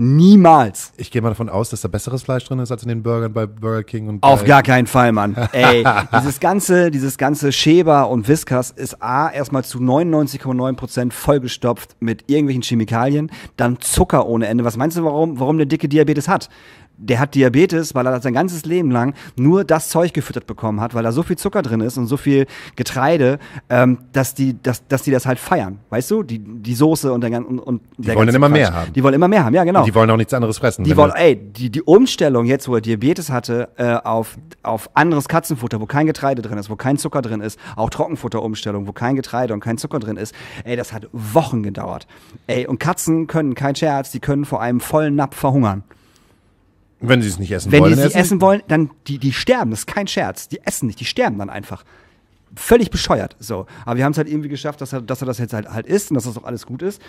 Niemals. Ich gehe mal davon aus, dass da besseres Fleisch drin ist als in den Burgern bei Burger King und Auf gar keinen Fall, Mann. Ey, dieses ganze, dieses ganze Schäber und Whiskers ist A, erstmal zu 99,9% vollgestopft mit irgendwelchen Chemikalien, dann Zucker ohne Ende. Was meinst du, warum, warum der dicke Diabetes hat? der hat Diabetes, weil er sein ganzes Leben lang nur das Zeug gefüttert bekommen hat, weil da so viel Zucker drin ist und so viel Getreide, ähm, dass, die, dass, dass die das halt feiern. Weißt du? Die, die Soße und der ganze. Und, und der die wollen dann immer Quatsch. mehr haben. Die wollen immer mehr haben, ja, genau. Und die wollen auch nichts anderes fressen. Die wollen, ey, die, die Umstellung jetzt, wo er Diabetes hatte, äh, auf, auf anderes Katzenfutter, wo kein Getreide drin ist, wo kein Zucker drin ist, auch Trockenfutterumstellung, wo kein Getreide und kein Zucker drin ist, ey, das hat Wochen gedauert. Ey, und Katzen können kein Scherz, die können vor einem vollen Napf verhungern. Wenn sie es nicht essen wenn wollen. Wenn sie es essen wollen, dann die, die sterben. Das ist kein Scherz. Die essen nicht, die sterben dann einfach. Völlig bescheuert. So. Aber wir haben es halt irgendwie geschafft, dass er, dass er das jetzt halt, halt isst und dass das auch alles gut ist.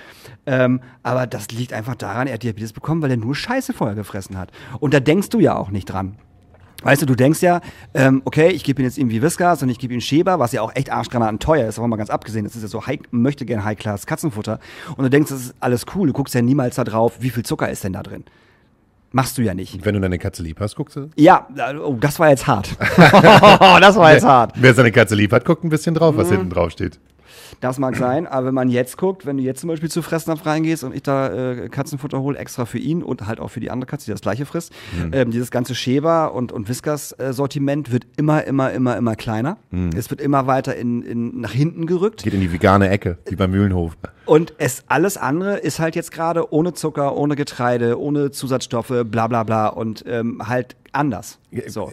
Ähm, aber das liegt einfach daran, er hat Diabetes bekommen, weil er nur Scheiße vorher gefressen hat. Und da denkst du ja auch nicht dran. Weißt du, du denkst ja, ähm, okay, ich gebe ihm jetzt irgendwie Whiskas und ich gebe ihm Schäber, was ja auch echt Arschgranaten teuer ist, aber mal ganz abgesehen, das ist ja so high, möchte gerne High Class Katzenfutter. Und du denkst, das ist alles cool, du guckst ja niemals da drauf, wie viel Zucker ist denn da drin. Machst du ja nicht. Wenn du deine Katze lieb hast, guckst du? Ja, oh, das war jetzt hart. das war jetzt hart. Wer seine Katze lieb hat, guckt ein bisschen drauf, was mhm. hinten drauf steht. Das mag sein, aber wenn man jetzt guckt, wenn du jetzt zum Beispiel zu Fressnapf reingehst und ich da äh, Katzenfutter hole, extra für ihn und halt auch für die andere Katze, die das gleiche frisst, mhm. ähm, dieses ganze Schäber- und, und Whiskers-Sortiment äh, wird immer, immer, immer, immer kleiner. Mhm. Es wird immer weiter in, in, nach hinten gerückt. Geht in die vegane Ecke, wie beim Mühlenhof. Und es, alles andere ist halt jetzt gerade ohne Zucker, ohne Getreide, ohne Zusatzstoffe, bla bla bla und ähm, halt anders. So.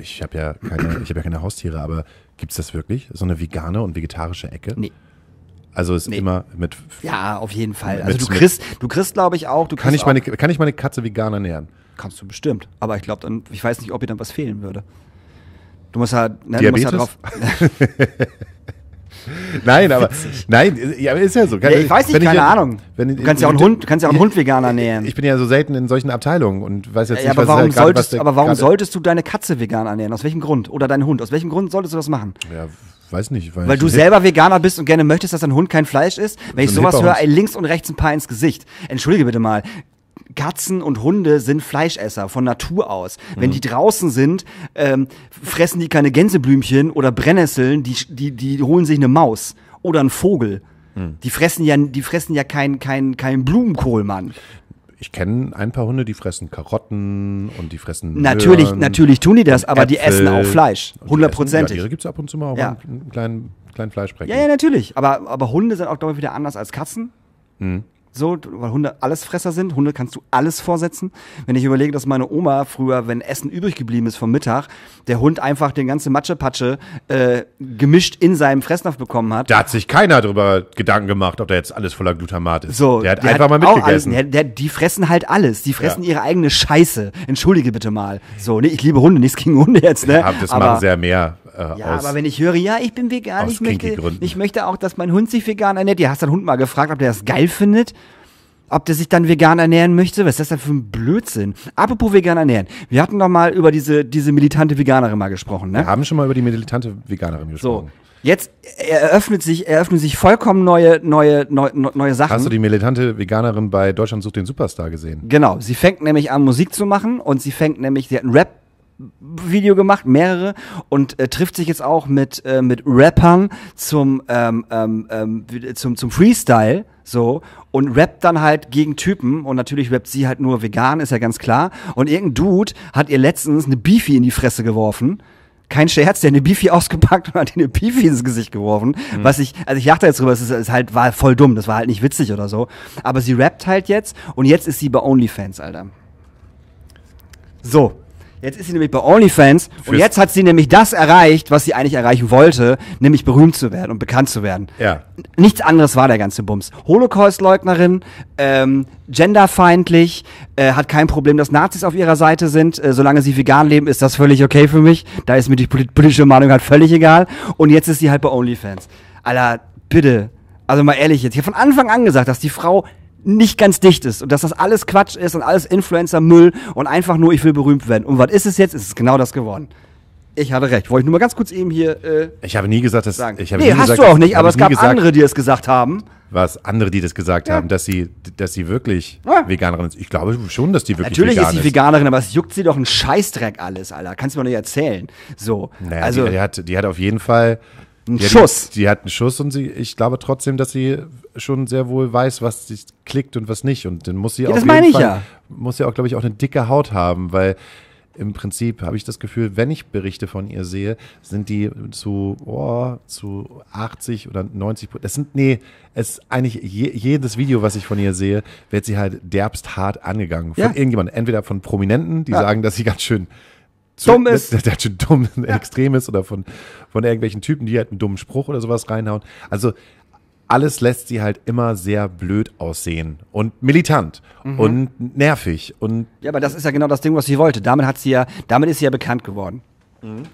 Ich habe ja, hab ja keine Haustiere, aber Gibt es das wirklich? So eine vegane und vegetarische Ecke? Nee. Also ist nee. immer mit. Ja, auf jeden Fall. Also mit, also du kriegst, du kriegst, glaube ich, auch. kann, ich auch, meine, kann ich meine Katze vegan ernähren? Kannst du bestimmt. Aber ich glaube dann, ich weiß nicht, ob ihr dann was fehlen würde. Du musst halt, ne, du musst halt drauf. nein, aber Witzig. nein, ja, ist ja so. Kann, nee, ich weiß nicht, keine ich, Ahnung. Wenn, du kannst ja auch einen Hund, kannst ja auch einen Hund vegan ernähren. Ich bin ja so selten in solchen Abteilungen und weiß jetzt ja, nicht, aber was warum grad, solltest, was aber warum solltest du deine Katze vegan ernähren? Aus welchem Grund? Oder deinen Hund? Aus welchem Grund solltest du das machen? Ja, weiß nicht. Weil, weil du selber Veganer bist und gerne möchtest, dass dein Hund kein Fleisch isst. Wenn so ich sowas höre, links und rechts ein paar ins Gesicht. Entschuldige bitte mal. Katzen und Hunde sind Fleischesser von Natur aus. Wenn mhm. die draußen sind, ähm, fressen die keine Gänseblümchen oder Brennnesseln, die, die, die holen sich eine Maus oder einen Vogel. Mhm. Die fressen ja, die fressen ja keinen kein, kein Blumenkohl, Mann ich kenne ein paar Hunde, die fressen Karotten und die fressen. Natürlich, Möhren natürlich tun die das, aber Äpfel. die essen auch Fleisch. Hundertprozentig. Ja, gibt es ab und zu mal auch ja. einen kleinen, kleinen Fleischbrechen. Ja, ja, natürlich. Aber, aber Hunde sind auch, glaube ich, wieder anders als Katzen. Mhm so, weil Hunde alles Fresser sind. Hunde kannst du alles vorsetzen. Wenn ich überlege, dass meine Oma früher, wenn Essen übrig geblieben ist vom Mittag, der Hund einfach den ganzen Matschepatsche äh, gemischt in seinem Fressnapf bekommen hat. Da hat sich keiner drüber Gedanken gemacht, ob da jetzt alles voller Glutamat ist. So, der hat der einfach hat mal mitgegessen. Alles, der, der, die fressen halt alles. Die fressen ja. ihre eigene Scheiße. Entschuldige bitte mal. So, nee, ich liebe Hunde, nichts gegen Hunde jetzt, ne? Ja, das aber, machen sehr mehr. Äh, ja, aus, aber wenn ich höre, ja, ich bin vegan, ich möchte, ich möchte auch, dass mein Hund sich vegan ernährt. Ja, hast deinen Hund mal gefragt, ob der das geil findet? ob der sich dann vegan ernähren möchte. Was ist das denn für ein Blödsinn? Apropos vegan ernähren. Wir hatten doch mal über diese, diese militante Veganerin mal gesprochen, ne? Wir haben schon mal über die militante Veganerin gesprochen. So. Jetzt eröffnet sich, eröffnen sich vollkommen neue, neue, neue, neue Sachen. Hast du die militante Veganerin bei Deutschland sucht den Superstar gesehen? Genau. Sie fängt nämlich an, Musik zu machen und sie fängt nämlich, sie hat ein Rap Video gemacht, mehrere, und äh, trifft sich jetzt auch mit, äh, mit Rappern zum, ähm, ähm, ähm zum, zum Freestyle, so, und rappt dann halt gegen Typen und natürlich rappt sie halt nur vegan, ist ja ganz klar. Und irgendein Dude hat ihr letztens eine Beefy in die Fresse geworfen kein Scherz, der eine Beefy ausgepackt und hat eine Beefy ins Gesicht geworfen. Mhm. Was ich, also ich dachte jetzt drüber, es ist, ist, halt, war voll dumm, das war halt nicht witzig oder so. Aber sie rappt halt jetzt und jetzt ist sie bei OnlyFans, Alter. So. Jetzt ist sie nämlich bei OnlyFans Für's und jetzt hat sie nämlich das erreicht, was sie eigentlich erreichen wollte, nämlich berühmt zu werden und bekannt zu werden. Ja. Nichts anderes war der ganze Bums. Holocaust-Leugnerin, ähm, genderfeindlich, äh, hat kein Problem, dass Nazis auf ihrer Seite sind. Äh, solange sie vegan leben, ist das völlig okay für mich. Da ist mir die politische Meinung halt völlig egal. Und jetzt ist sie halt bei OnlyFans. Alter, bitte. Also mal ehrlich jetzt. Ich habe von Anfang an gesagt, dass die Frau nicht ganz dicht ist und dass das alles Quatsch ist und alles Influencer-Müll und einfach nur, ich will berühmt werden. Und was ist es jetzt? Es ist genau das geworden. Ich hatte recht. Wollte ich nur mal ganz kurz eben hier. Äh, ich habe nie gesagt, dass. Sagen. Ich habe nee, nie hast gesagt, du auch nicht, aber es gab gesagt, andere, die es gesagt haben. Was? Andere, die das gesagt ja. haben, dass sie, dass sie wirklich ja. Veganerin ist. Ich glaube schon, dass die wirklich Natürlich vegan ist. Natürlich ist sie Veganerin, aber es juckt sie doch einen Scheißdreck alles, Alter. Kannst du mir nicht erzählen. So. Naja, also, die, die, hat, die hat auf jeden Fall ein ja, Schuss. Die, die, hat einen Schuss und sie, ich glaube trotzdem, dass sie schon sehr wohl weiß, was sich klickt und was nicht. Und dann muss sie ja, auf jeden Fall, ja. muss ja auch, glaube ich, auch eine dicke Haut haben, weil im Prinzip habe ich das Gefühl, wenn ich Berichte von ihr sehe, sind die zu, oh, zu 80 oder 90 Prozent. Das sind, nee, es ist eigentlich je, jedes Video, was ich von ihr sehe, wird sie halt derbst hart angegangen. Von ja. irgendjemandem. Entweder von Prominenten, die ja. sagen, dass sie ganz schön zu, dumm ist. Der, der zu dumm ja. extrem ist oder von, von irgendwelchen Typen, die halt einen dummen Spruch oder sowas reinhauen. Also alles lässt sie halt immer sehr blöd aussehen und militant mhm. und nervig und. Ja, aber das ist ja genau das Ding, was sie wollte. Damit hat sie ja, damit ist sie ja bekannt geworden.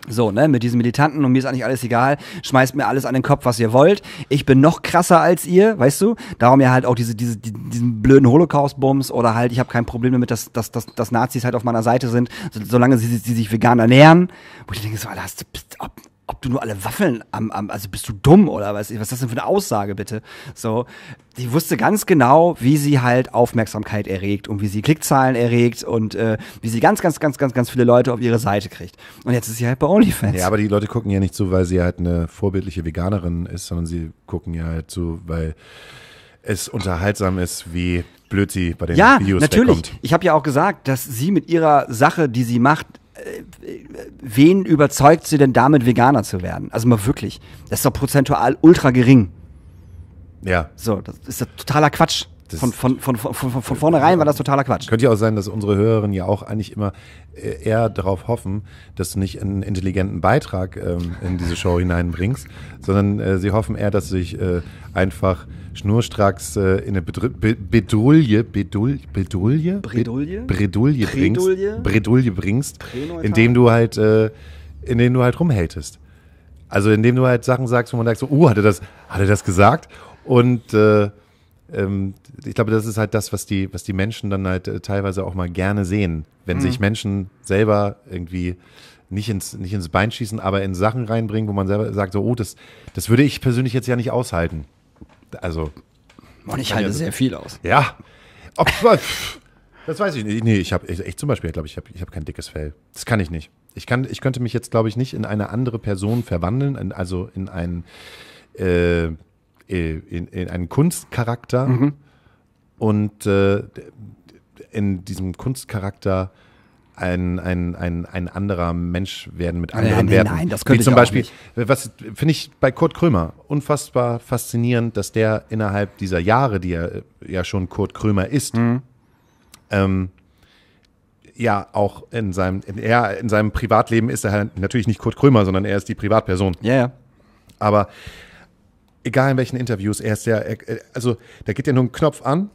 So, ne, mit diesen Militanten und mir ist eigentlich alles egal, schmeißt mir alles an den Kopf, was ihr wollt. Ich bin noch krasser als ihr, weißt du? Darum ja halt auch diese, diese, die, diesen blöden Holocaust-Bums oder halt, ich habe kein Problem damit, dass, dass, dass, dass Nazis halt auf meiner Seite sind, so, solange sie, sie sich vegan ernähren. Wo ich denke, so, Alter, hast du, bist, ob, ob du nur alle Waffeln am, am also bist du dumm oder was, was ist das denn für eine Aussage bitte? So, die wusste ganz genau, wie sie halt Aufmerksamkeit erregt und wie sie Klickzahlen erregt und äh, wie sie ganz, ganz, ganz, ganz, ganz viele Leute auf ihre Seite kriegt. Und jetzt ist sie halt bei OnlyFans. Ja, aber die Leute gucken ja nicht zu weil sie halt eine vorbildliche Veganerin ist, sondern sie gucken ja halt zu weil es unterhaltsam ist, wie blöd sie bei den ja, Videos natürlich. wegkommt. Ja, natürlich. Ich habe ja auch gesagt, dass sie mit ihrer Sache, die sie macht, äh, wen überzeugt sie denn damit, Veganer zu werden? Also mal wirklich. Das ist doch prozentual ultra gering. Ja. So, das ist ja totaler Quatsch von, von, von, von, von, von vornherein war das totaler Quatsch. Könnte ja auch sein, dass unsere Hörerinnen ja auch eigentlich immer äh, eher darauf hoffen, dass du nicht einen intelligenten Beitrag ähm, in diese Show hineinbringst, sondern äh, sie hoffen eher, dass du dich äh, einfach schnurstracks äh, in eine Bedr Be Bedulie, Bedul Bedulie? Bredouille? Bredouille bringst, Bredouille bringst indem du halt, äh, indem du halt rumhältest. Also indem du halt Sachen sagst, wo man sagt so, uh, hat er das, hat er das gesagt? Und äh, ähm, ich glaube, das ist halt das, was die, was die Menschen dann halt äh, teilweise auch mal gerne sehen, wenn mhm. sich Menschen selber irgendwie nicht ins, nicht ins Bein schießen, aber in Sachen reinbringen, wo man selber sagt, so, oh, das, das würde ich persönlich jetzt ja nicht aushalten. Also. Und ich halte ja, sehr viel aus. Ja. Ob, das weiß ich nicht. Nee, ich habe echt zum Beispiel, glaube ich, glaub, ich habe kein dickes Fell. Das kann ich nicht. Ich, kann, ich könnte mich jetzt, glaube ich, nicht in eine andere Person verwandeln, in, also in einen. Äh, äh, in, in einen Kunstcharakter mhm. und äh, in diesem Kunstcharakter ein, ein, ein, ein anderer Mensch werden mit anderen nein, nein, Werten. Nein, das könnte Wie zum Beispiel, was finde ich bei Kurt Krömer unfassbar faszinierend, dass der innerhalb dieser Jahre, die er äh, ja schon Kurt Krömer ist, mhm. ähm, ja auch in seinem, in, er, in seinem Privatleben ist er halt natürlich nicht Kurt Krömer, sondern er ist die Privatperson. Ja, ja. Aber egal in welchen Interviews, er ist ja, also da geht ja nur ein Knopf an.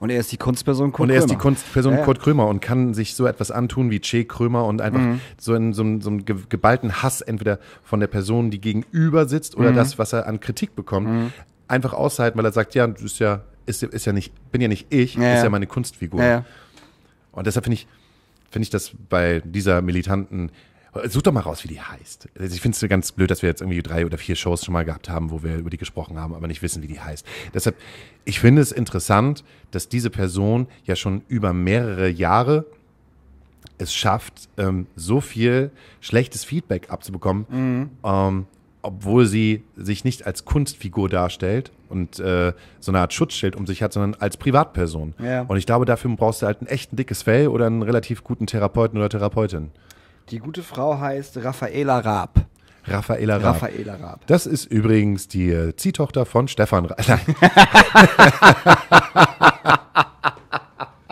Und er ist die Kunstperson Kurt Krömer. Und er ist die Kunstperson ja. Kurt Krömer und kann sich so etwas antun wie Che Krömer und einfach mhm. so, in so, einem, so einen geballten Hass entweder von der Person, die gegenüber sitzt oder mhm. das, was er an Kritik bekommt, mhm. einfach aushalten, weil er sagt, ja, du ist ja, ist, ist ja nicht, bin ja nicht ich, ja, ist ja, ja meine Kunstfigur. Und deshalb finde ich, finde ich das bei dieser militanten Such doch mal raus, wie die heißt. Also ich finde es ganz blöd, dass wir jetzt irgendwie drei oder vier Shows schon mal gehabt haben, wo wir über die gesprochen haben, aber nicht wissen, wie die heißt. Deshalb, ich finde es interessant, dass diese Person ja schon über mehrere Jahre es schafft, ähm, so viel schlechtes Feedback abzubekommen, mhm. ähm, obwohl sie sich nicht als Kunstfigur darstellt und äh, so eine Art Schutzschild um sich hat, sondern als Privatperson. Ja. Und ich glaube, dafür brauchst du halt ein echt dickes Fell oder einen relativ guten Therapeuten oder Therapeutin. Die gute Frau heißt Raffaela Raab. Raffaela Raab. Raffaela Raab. Das ist übrigens die äh, Ziehtochter von Stefan Raab.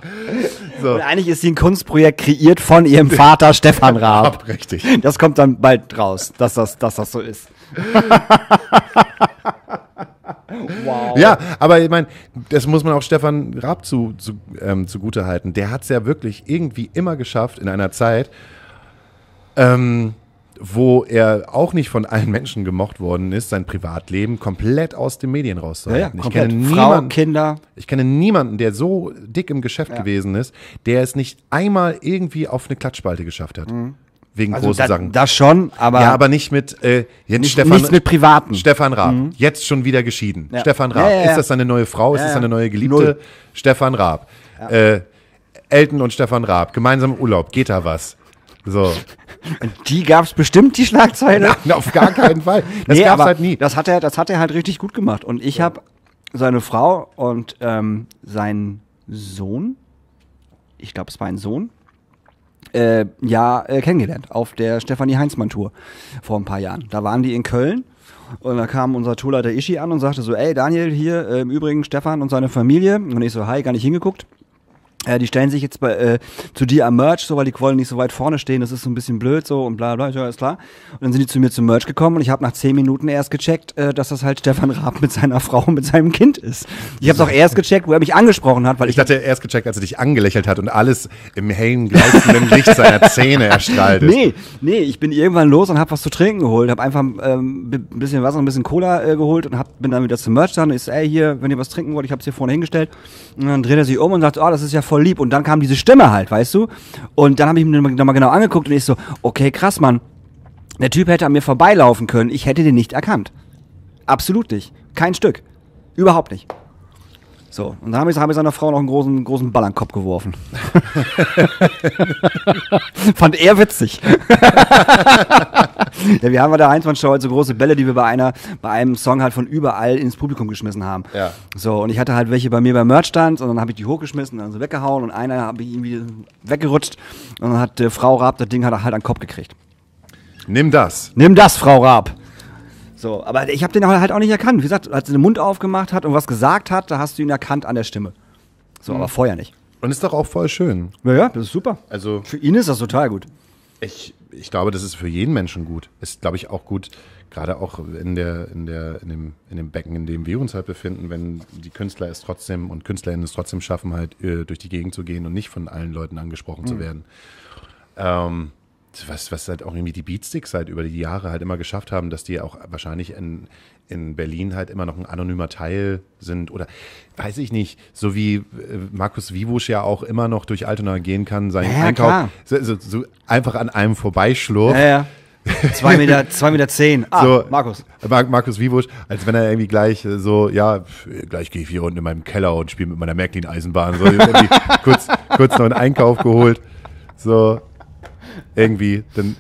so. eigentlich ist sie ein Kunstprojekt kreiert von ihrem Vater Stefan Raab. Richtig. Das kommt dann bald raus, dass das, dass das so ist. Wow. Ja, aber ich meine, das muss man auch Stefan Raab zu, zu, ähm, zugute halten. Der hat es ja wirklich irgendwie immer geschafft, in einer Zeit, ähm, wo er auch nicht von allen Menschen gemocht worden ist, sein Privatleben komplett aus den Medien rauszuhalten. Ja, ja, ich kenne niemanden, Frau, Kinder. Ich kenne niemanden, der so dick im Geschäft ja. gewesen ist, der es nicht einmal irgendwie auf eine Klatschspalte geschafft hat. Mhm. Wegen also großen da, Sachen. Das schon, aber. Ja, aber nicht mit, äh, jetzt nicht, Stefan, nichts mit Privaten. Stefan Raab, mhm. jetzt schon wieder geschieden. Stefan Raab, ist das seine neue Frau? Ist das seine neue Geliebte? Null. Stefan Raab. Äh, Elton und Stefan Raab, gemeinsam Urlaub, geht da was? So. Die gab es bestimmt, die Schlagzeile. Nein, auf gar keinen Fall. Das nee, gab halt nie. Das hat, er, das hat er halt richtig gut gemacht. Und ich ja. habe seine Frau und ähm, seinen Sohn, ich glaube, es war ein Sohn, äh, ja, äh, kennengelernt auf der Stefanie Heinzmann-Tour vor ein paar Jahren. Da waren die in Köln und da kam unser Tourleiter Ishi an und sagte so, ey Daniel, hier äh, im Übrigen Stefan und seine Familie. Und ich so, hi, gar nicht hingeguckt. Ja, äh, die stellen sich jetzt bei, äh, zu dir am Merch, so weil die Quollen nicht so weit vorne stehen, das ist so ein bisschen blöd so und bla bla, ja, ist klar. Und dann sind die zu mir zum Merch gekommen und ich habe nach zehn Minuten erst gecheckt, äh, dass das halt Stefan Raab mit seiner Frau und mit seinem Kind ist. Ich habe es auch erst gecheckt, wo er mich angesprochen hat, weil ich. Ich dachte erst gecheckt, als er dich angelächelt hat und alles im hellen, gleißenden Licht seiner Zähne erstrahlt ist. Nee, nee, ich bin irgendwann los und habe was zu trinken geholt, habe einfach ähm, ein bisschen Wasser und ein bisschen Cola äh, geholt und hab, bin dann wieder zum Merch dann und ist, ey, hier, wenn ihr was trinken wollt, ich habe es hier vorne hingestellt. Und dann dreht er sich um und sagt, oh, das ist ja voll lieb. Und dann kam diese Stimme halt, weißt du? Und dann habe ich mir nochmal genau angeguckt und ich so, okay, krass, Mann. Der Typ hätte an mir vorbeilaufen können. Ich hätte den nicht erkannt. Absolut nicht. Kein Stück. Überhaupt nicht. So, und dann habe ich seiner Frau noch einen großen, großen Ball an den Kopf geworfen. Fand er witzig. ja, wir haben bei der Heinzmann-Show halt so große Bälle, die wir bei einer, bei einem Song halt von überall ins Publikum geschmissen haben. Ja. So, und ich hatte halt welche bei mir bei Merch stand und dann habe ich die hochgeschmissen, und dann so weggehauen und einer habe ich irgendwie weggerutscht und dann hat äh, Frau Raab das Ding hat halt an den Kopf gekriegt. Nimm das. Nimm das, Frau Raab. So, aber ich habe den halt auch nicht erkannt. Wie gesagt, als er den Mund aufgemacht hat und was gesagt hat, da hast du ihn erkannt an der Stimme. So, aber mhm. vorher nicht. Und ist doch auch voll schön. Naja, das ist super. Also Für ihn ist das total gut. ich, ich glaube, das ist für jeden Menschen gut. Ist, glaube ich, auch gut, gerade auch in, der, in, der, in, dem, in dem Becken, in dem wir uns halt befinden, wenn die Künstler es trotzdem und Künstlerinnen es trotzdem schaffen, halt äh, durch die Gegend zu gehen und nicht von allen Leuten angesprochen zu mhm. werden. Ähm, was, was halt auch irgendwie die Beatsticks halt über die Jahre halt immer geschafft haben, dass die auch wahrscheinlich in, in Berlin halt immer noch ein anonymer Teil sind oder weiß ich nicht, so wie äh, Markus Wibusch ja auch immer noch durch Altona gehen kann, seinen ja, Einkauf so, so, so, einfach an einem vorbeischlurft. Ja, ja. 2 Meter, zwei Meter zehn. Ah, so, Markus. Mar Markus Wiebusch, als wenn er irgendwie gleich äh, so, ja, gleich gehe ich hier unten in meinem Keller und spiele mit meiner Märklin-Eisenbahn. So, kurz, kurz noch einen Einkauf geholt. So, irgendwie dann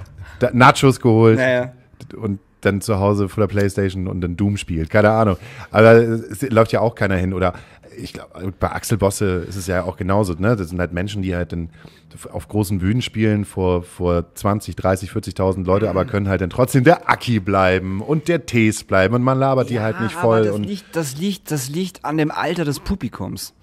Nachos geholt naja. und dann zu Hause vor der Playstation und dann Doom spielt. Keine Ahnung. Aber es läuft ja auch keiner hin. Oder ich glaube, bei Axel Bosse ist es ja auch genauso. Ne? Das sind halt Menschen, die halt in, auf großen Bühnen spielen vor, vor 20, 30, 40.000 Leute, mhm. aber können halt dann trotzdem der Aki bleiben und der Tees bleiben und man labert ja, die halt nicht voll. das, liegt, das, liegt, das liegt an dem Alter des Publikums.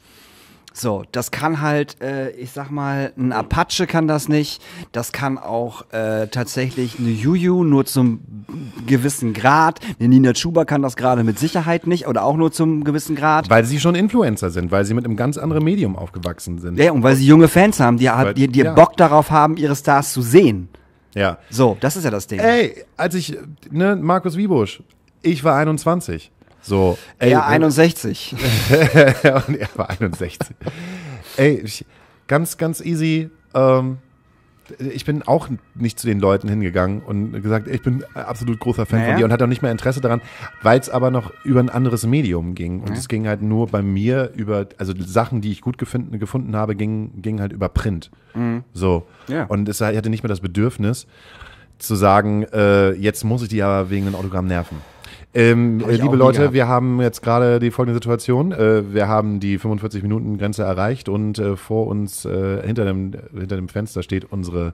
So, das kann halt, äh, ich sag mal, ein Apache kann das nicht. Das kann auch äh, tatsächlich eine Juju nur zum gewissen Grad. Eine Nina Chuba kann das gerade mit Sicherheit nicht oder auch nur zum gewissen Grad. Weil sie schon Influencer sind, weil sie mit einem ganz anderen Medium aufgewachsen sind. Ja, und weil sie junge Fans haben, die, die, die ja. Bock darauf haben, ihre Stars zu sehen. Ja. So, das ist ja das Ding. Ey, als ich, ne, Markus Wiebusch, ich war 21. So, ey, er ne? 61. und er war 61. ey, ich, ganz, ganz easy. Ähm, ich bin auch nicht zu den Leuten hingegangen und gesagt, ich bin absolut großer Fan naja. von dir und hatte auch nicht mehr Interesse daran, weil es aber noch über ein anderes Medium ging. Und naja. es ging halt nur bei mir über, also Sachen, die ich gut gefunden, gefunden habe, gingen ging halt über Print. Mhm. So. Ja. Und es, ich hatte nicht mehr das Bedürfnis zu sagen, äh, jetzt muss ich die aber wegen einem Autogramm nerven. Ähm, liebe Leute, gehabt. wir haben jetzt gerade die folgende Situation. Äh, wir haben die 45-Minuten-Grenze erreicht und äh, vor uns äh, hinter, dem, hinter dem Fenster steht unsere,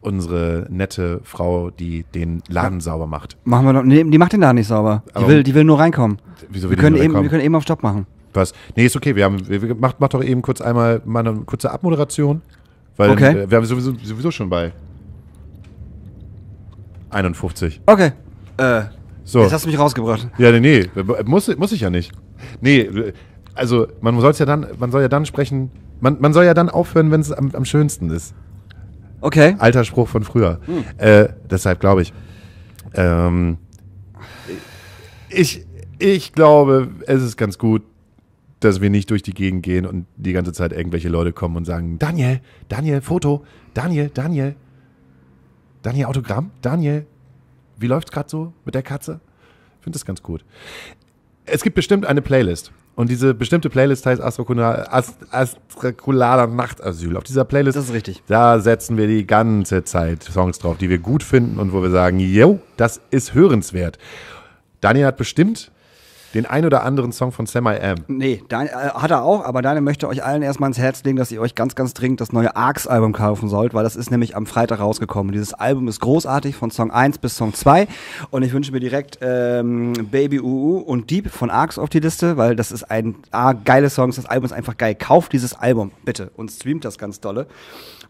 unsere nette Frau, die den Laden ja. sauber macht. Machen wir noch, Nee, die macht den Laden nicht sauber. Die, will, die will nur reinkommen. Wieso will wir, können eben, wir können eben auf Stopp machen. Was? Nee, ist okay. Wir haben, wir, macht, macht doch eben kurz einmal mal eine kurze Abmoderation. Weil okay. Äh, wir haben sowieso, sowieso schon bei 51. Okay. Äh. So. Jetzt hast du mich rausgebracht. Ja, nee, nee. Muss, muss ich ja nicht. Nee, also man soll ja dann, man soll ja dann sprechen, man, man soll ja dann aufhören, wenn es am, am, schönsten ist. Okay. Alter Spruch von früher. Hm. Äh, deshalb glaube ich. Ähm, ich, ich glaube, es ist ganz gut, dass wir nicht durch die Gegend gehen und die ganze Zeit irgendwelche Leute kommen und sagen, Daniel, Daniel, Foto, Daniel, Daniel, Daniel, Autogramm, Daniel, wie läuft es gerade so mit der Katze? Ich finde das ganz gut. Es gibt bestimmt eine Playlist. Und diese bestimmte Playlist heißt Astrakulada Nachtasyl. Auf dieser Playlist. Das ist richtig. Da setzen wir die ganze Zeit Songs drauf, die wir gut finden und wo wir sagen, yo, das ist hörenswert. Daniel hat bestimmt den ein oder anderen Song von Sam I Am. Nee, dein, äh, hat er auch, aber Daniel möchte euch allen erstmal ins Herz legen, dass ihr euch ganz, ganz dringend das neue Arx-Album kaufen sollt, weil das ist nämlich am Freitag rausgekommen. Dieses Album ist großartig, von Song 1 bis Song 2. Und ich wünsche mir direkt ähm, Baby UU und Deep von Arx auf die Liste, weil das ist ein A, geile Songs, das Album ist einfach geil. Kauft dieses Album, bitte, und streamt das ganz dolle.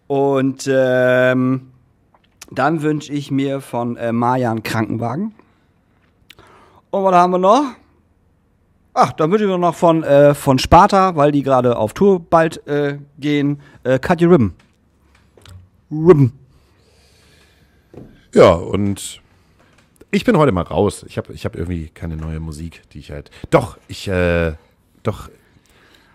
Und ähm, dann wünsche ich mir von äh, Marjan Krankenwagen. Und was haben wir noch? Ach, dann wünschen wir noch von, äh, von Sparta, weil die gerade auf Tour bald äh, gehen, äh, Cut Your Ribbon. Ribbon. Ja, und ich bin heute mal raus. Ich habe ich hab irgendwie keine neue Musik, die ich halt. Doch, ich, äh, doch,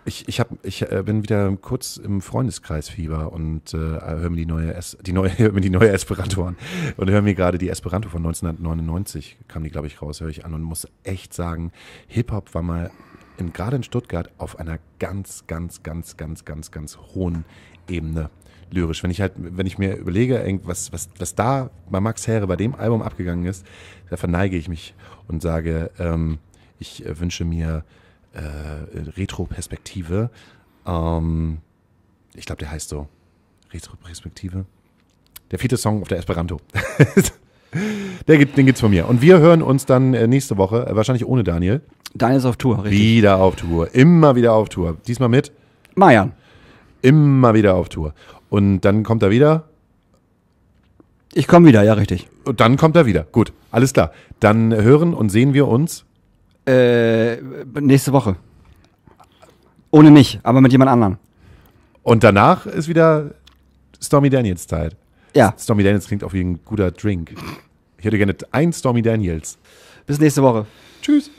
ich, ich, hab, ich äh, bin wieder kurz im Freundeskreisfieber und äh, höre mir die neue, es die neue, höre mir die neue Esperanto an und höre mir gerade die Esperanto von 1999, kam die, glaube ich, raus, höre ich an und muss echt sagen, Hip-Hop war mal in, gerade in Stuttgart auf einer ganz, ganz, ganz, ganz, ganz, ganz hohen Ebene lyrisch. Wenn ich halt, wenn ich mir überlege, was, was, was da bei Max Heere bei dem Album abgegangen ist, da verneige ich mich und sage, ähm, ich äh, wünsche mir äh, Retro-Perspektive. Ähm, ich glaube, der heißt so Retro-Perspektive. Der vierte Song auf der Esperanto. Der gibt, den gibt's von mir. Und wir hören uns dann äh, nächste Woche, äh, wahrscheinlich ohne Daniel. Daniel ist auf Tour, richtig. Wieder auf Tour. Immer wieder auf Tour. Diesmal mit Mayan. Immer wieder auf Tour. Und dann kommt er wieder. Ich komme wieder, ja, richtig. Und dann kommt er wieder. Gut, alles klar. Dann hören und sehen wir uns äh, nächste Woche. Ohne mich, aber mit jemand anderem. Und danach ist wieder Stormy Daniels Zeit. Ja. Stormy Daniels klingt auch wie ein guter Drink. Ich hätte gerne ein Stormy Daniels. Bis nächste Woche. Tschüss.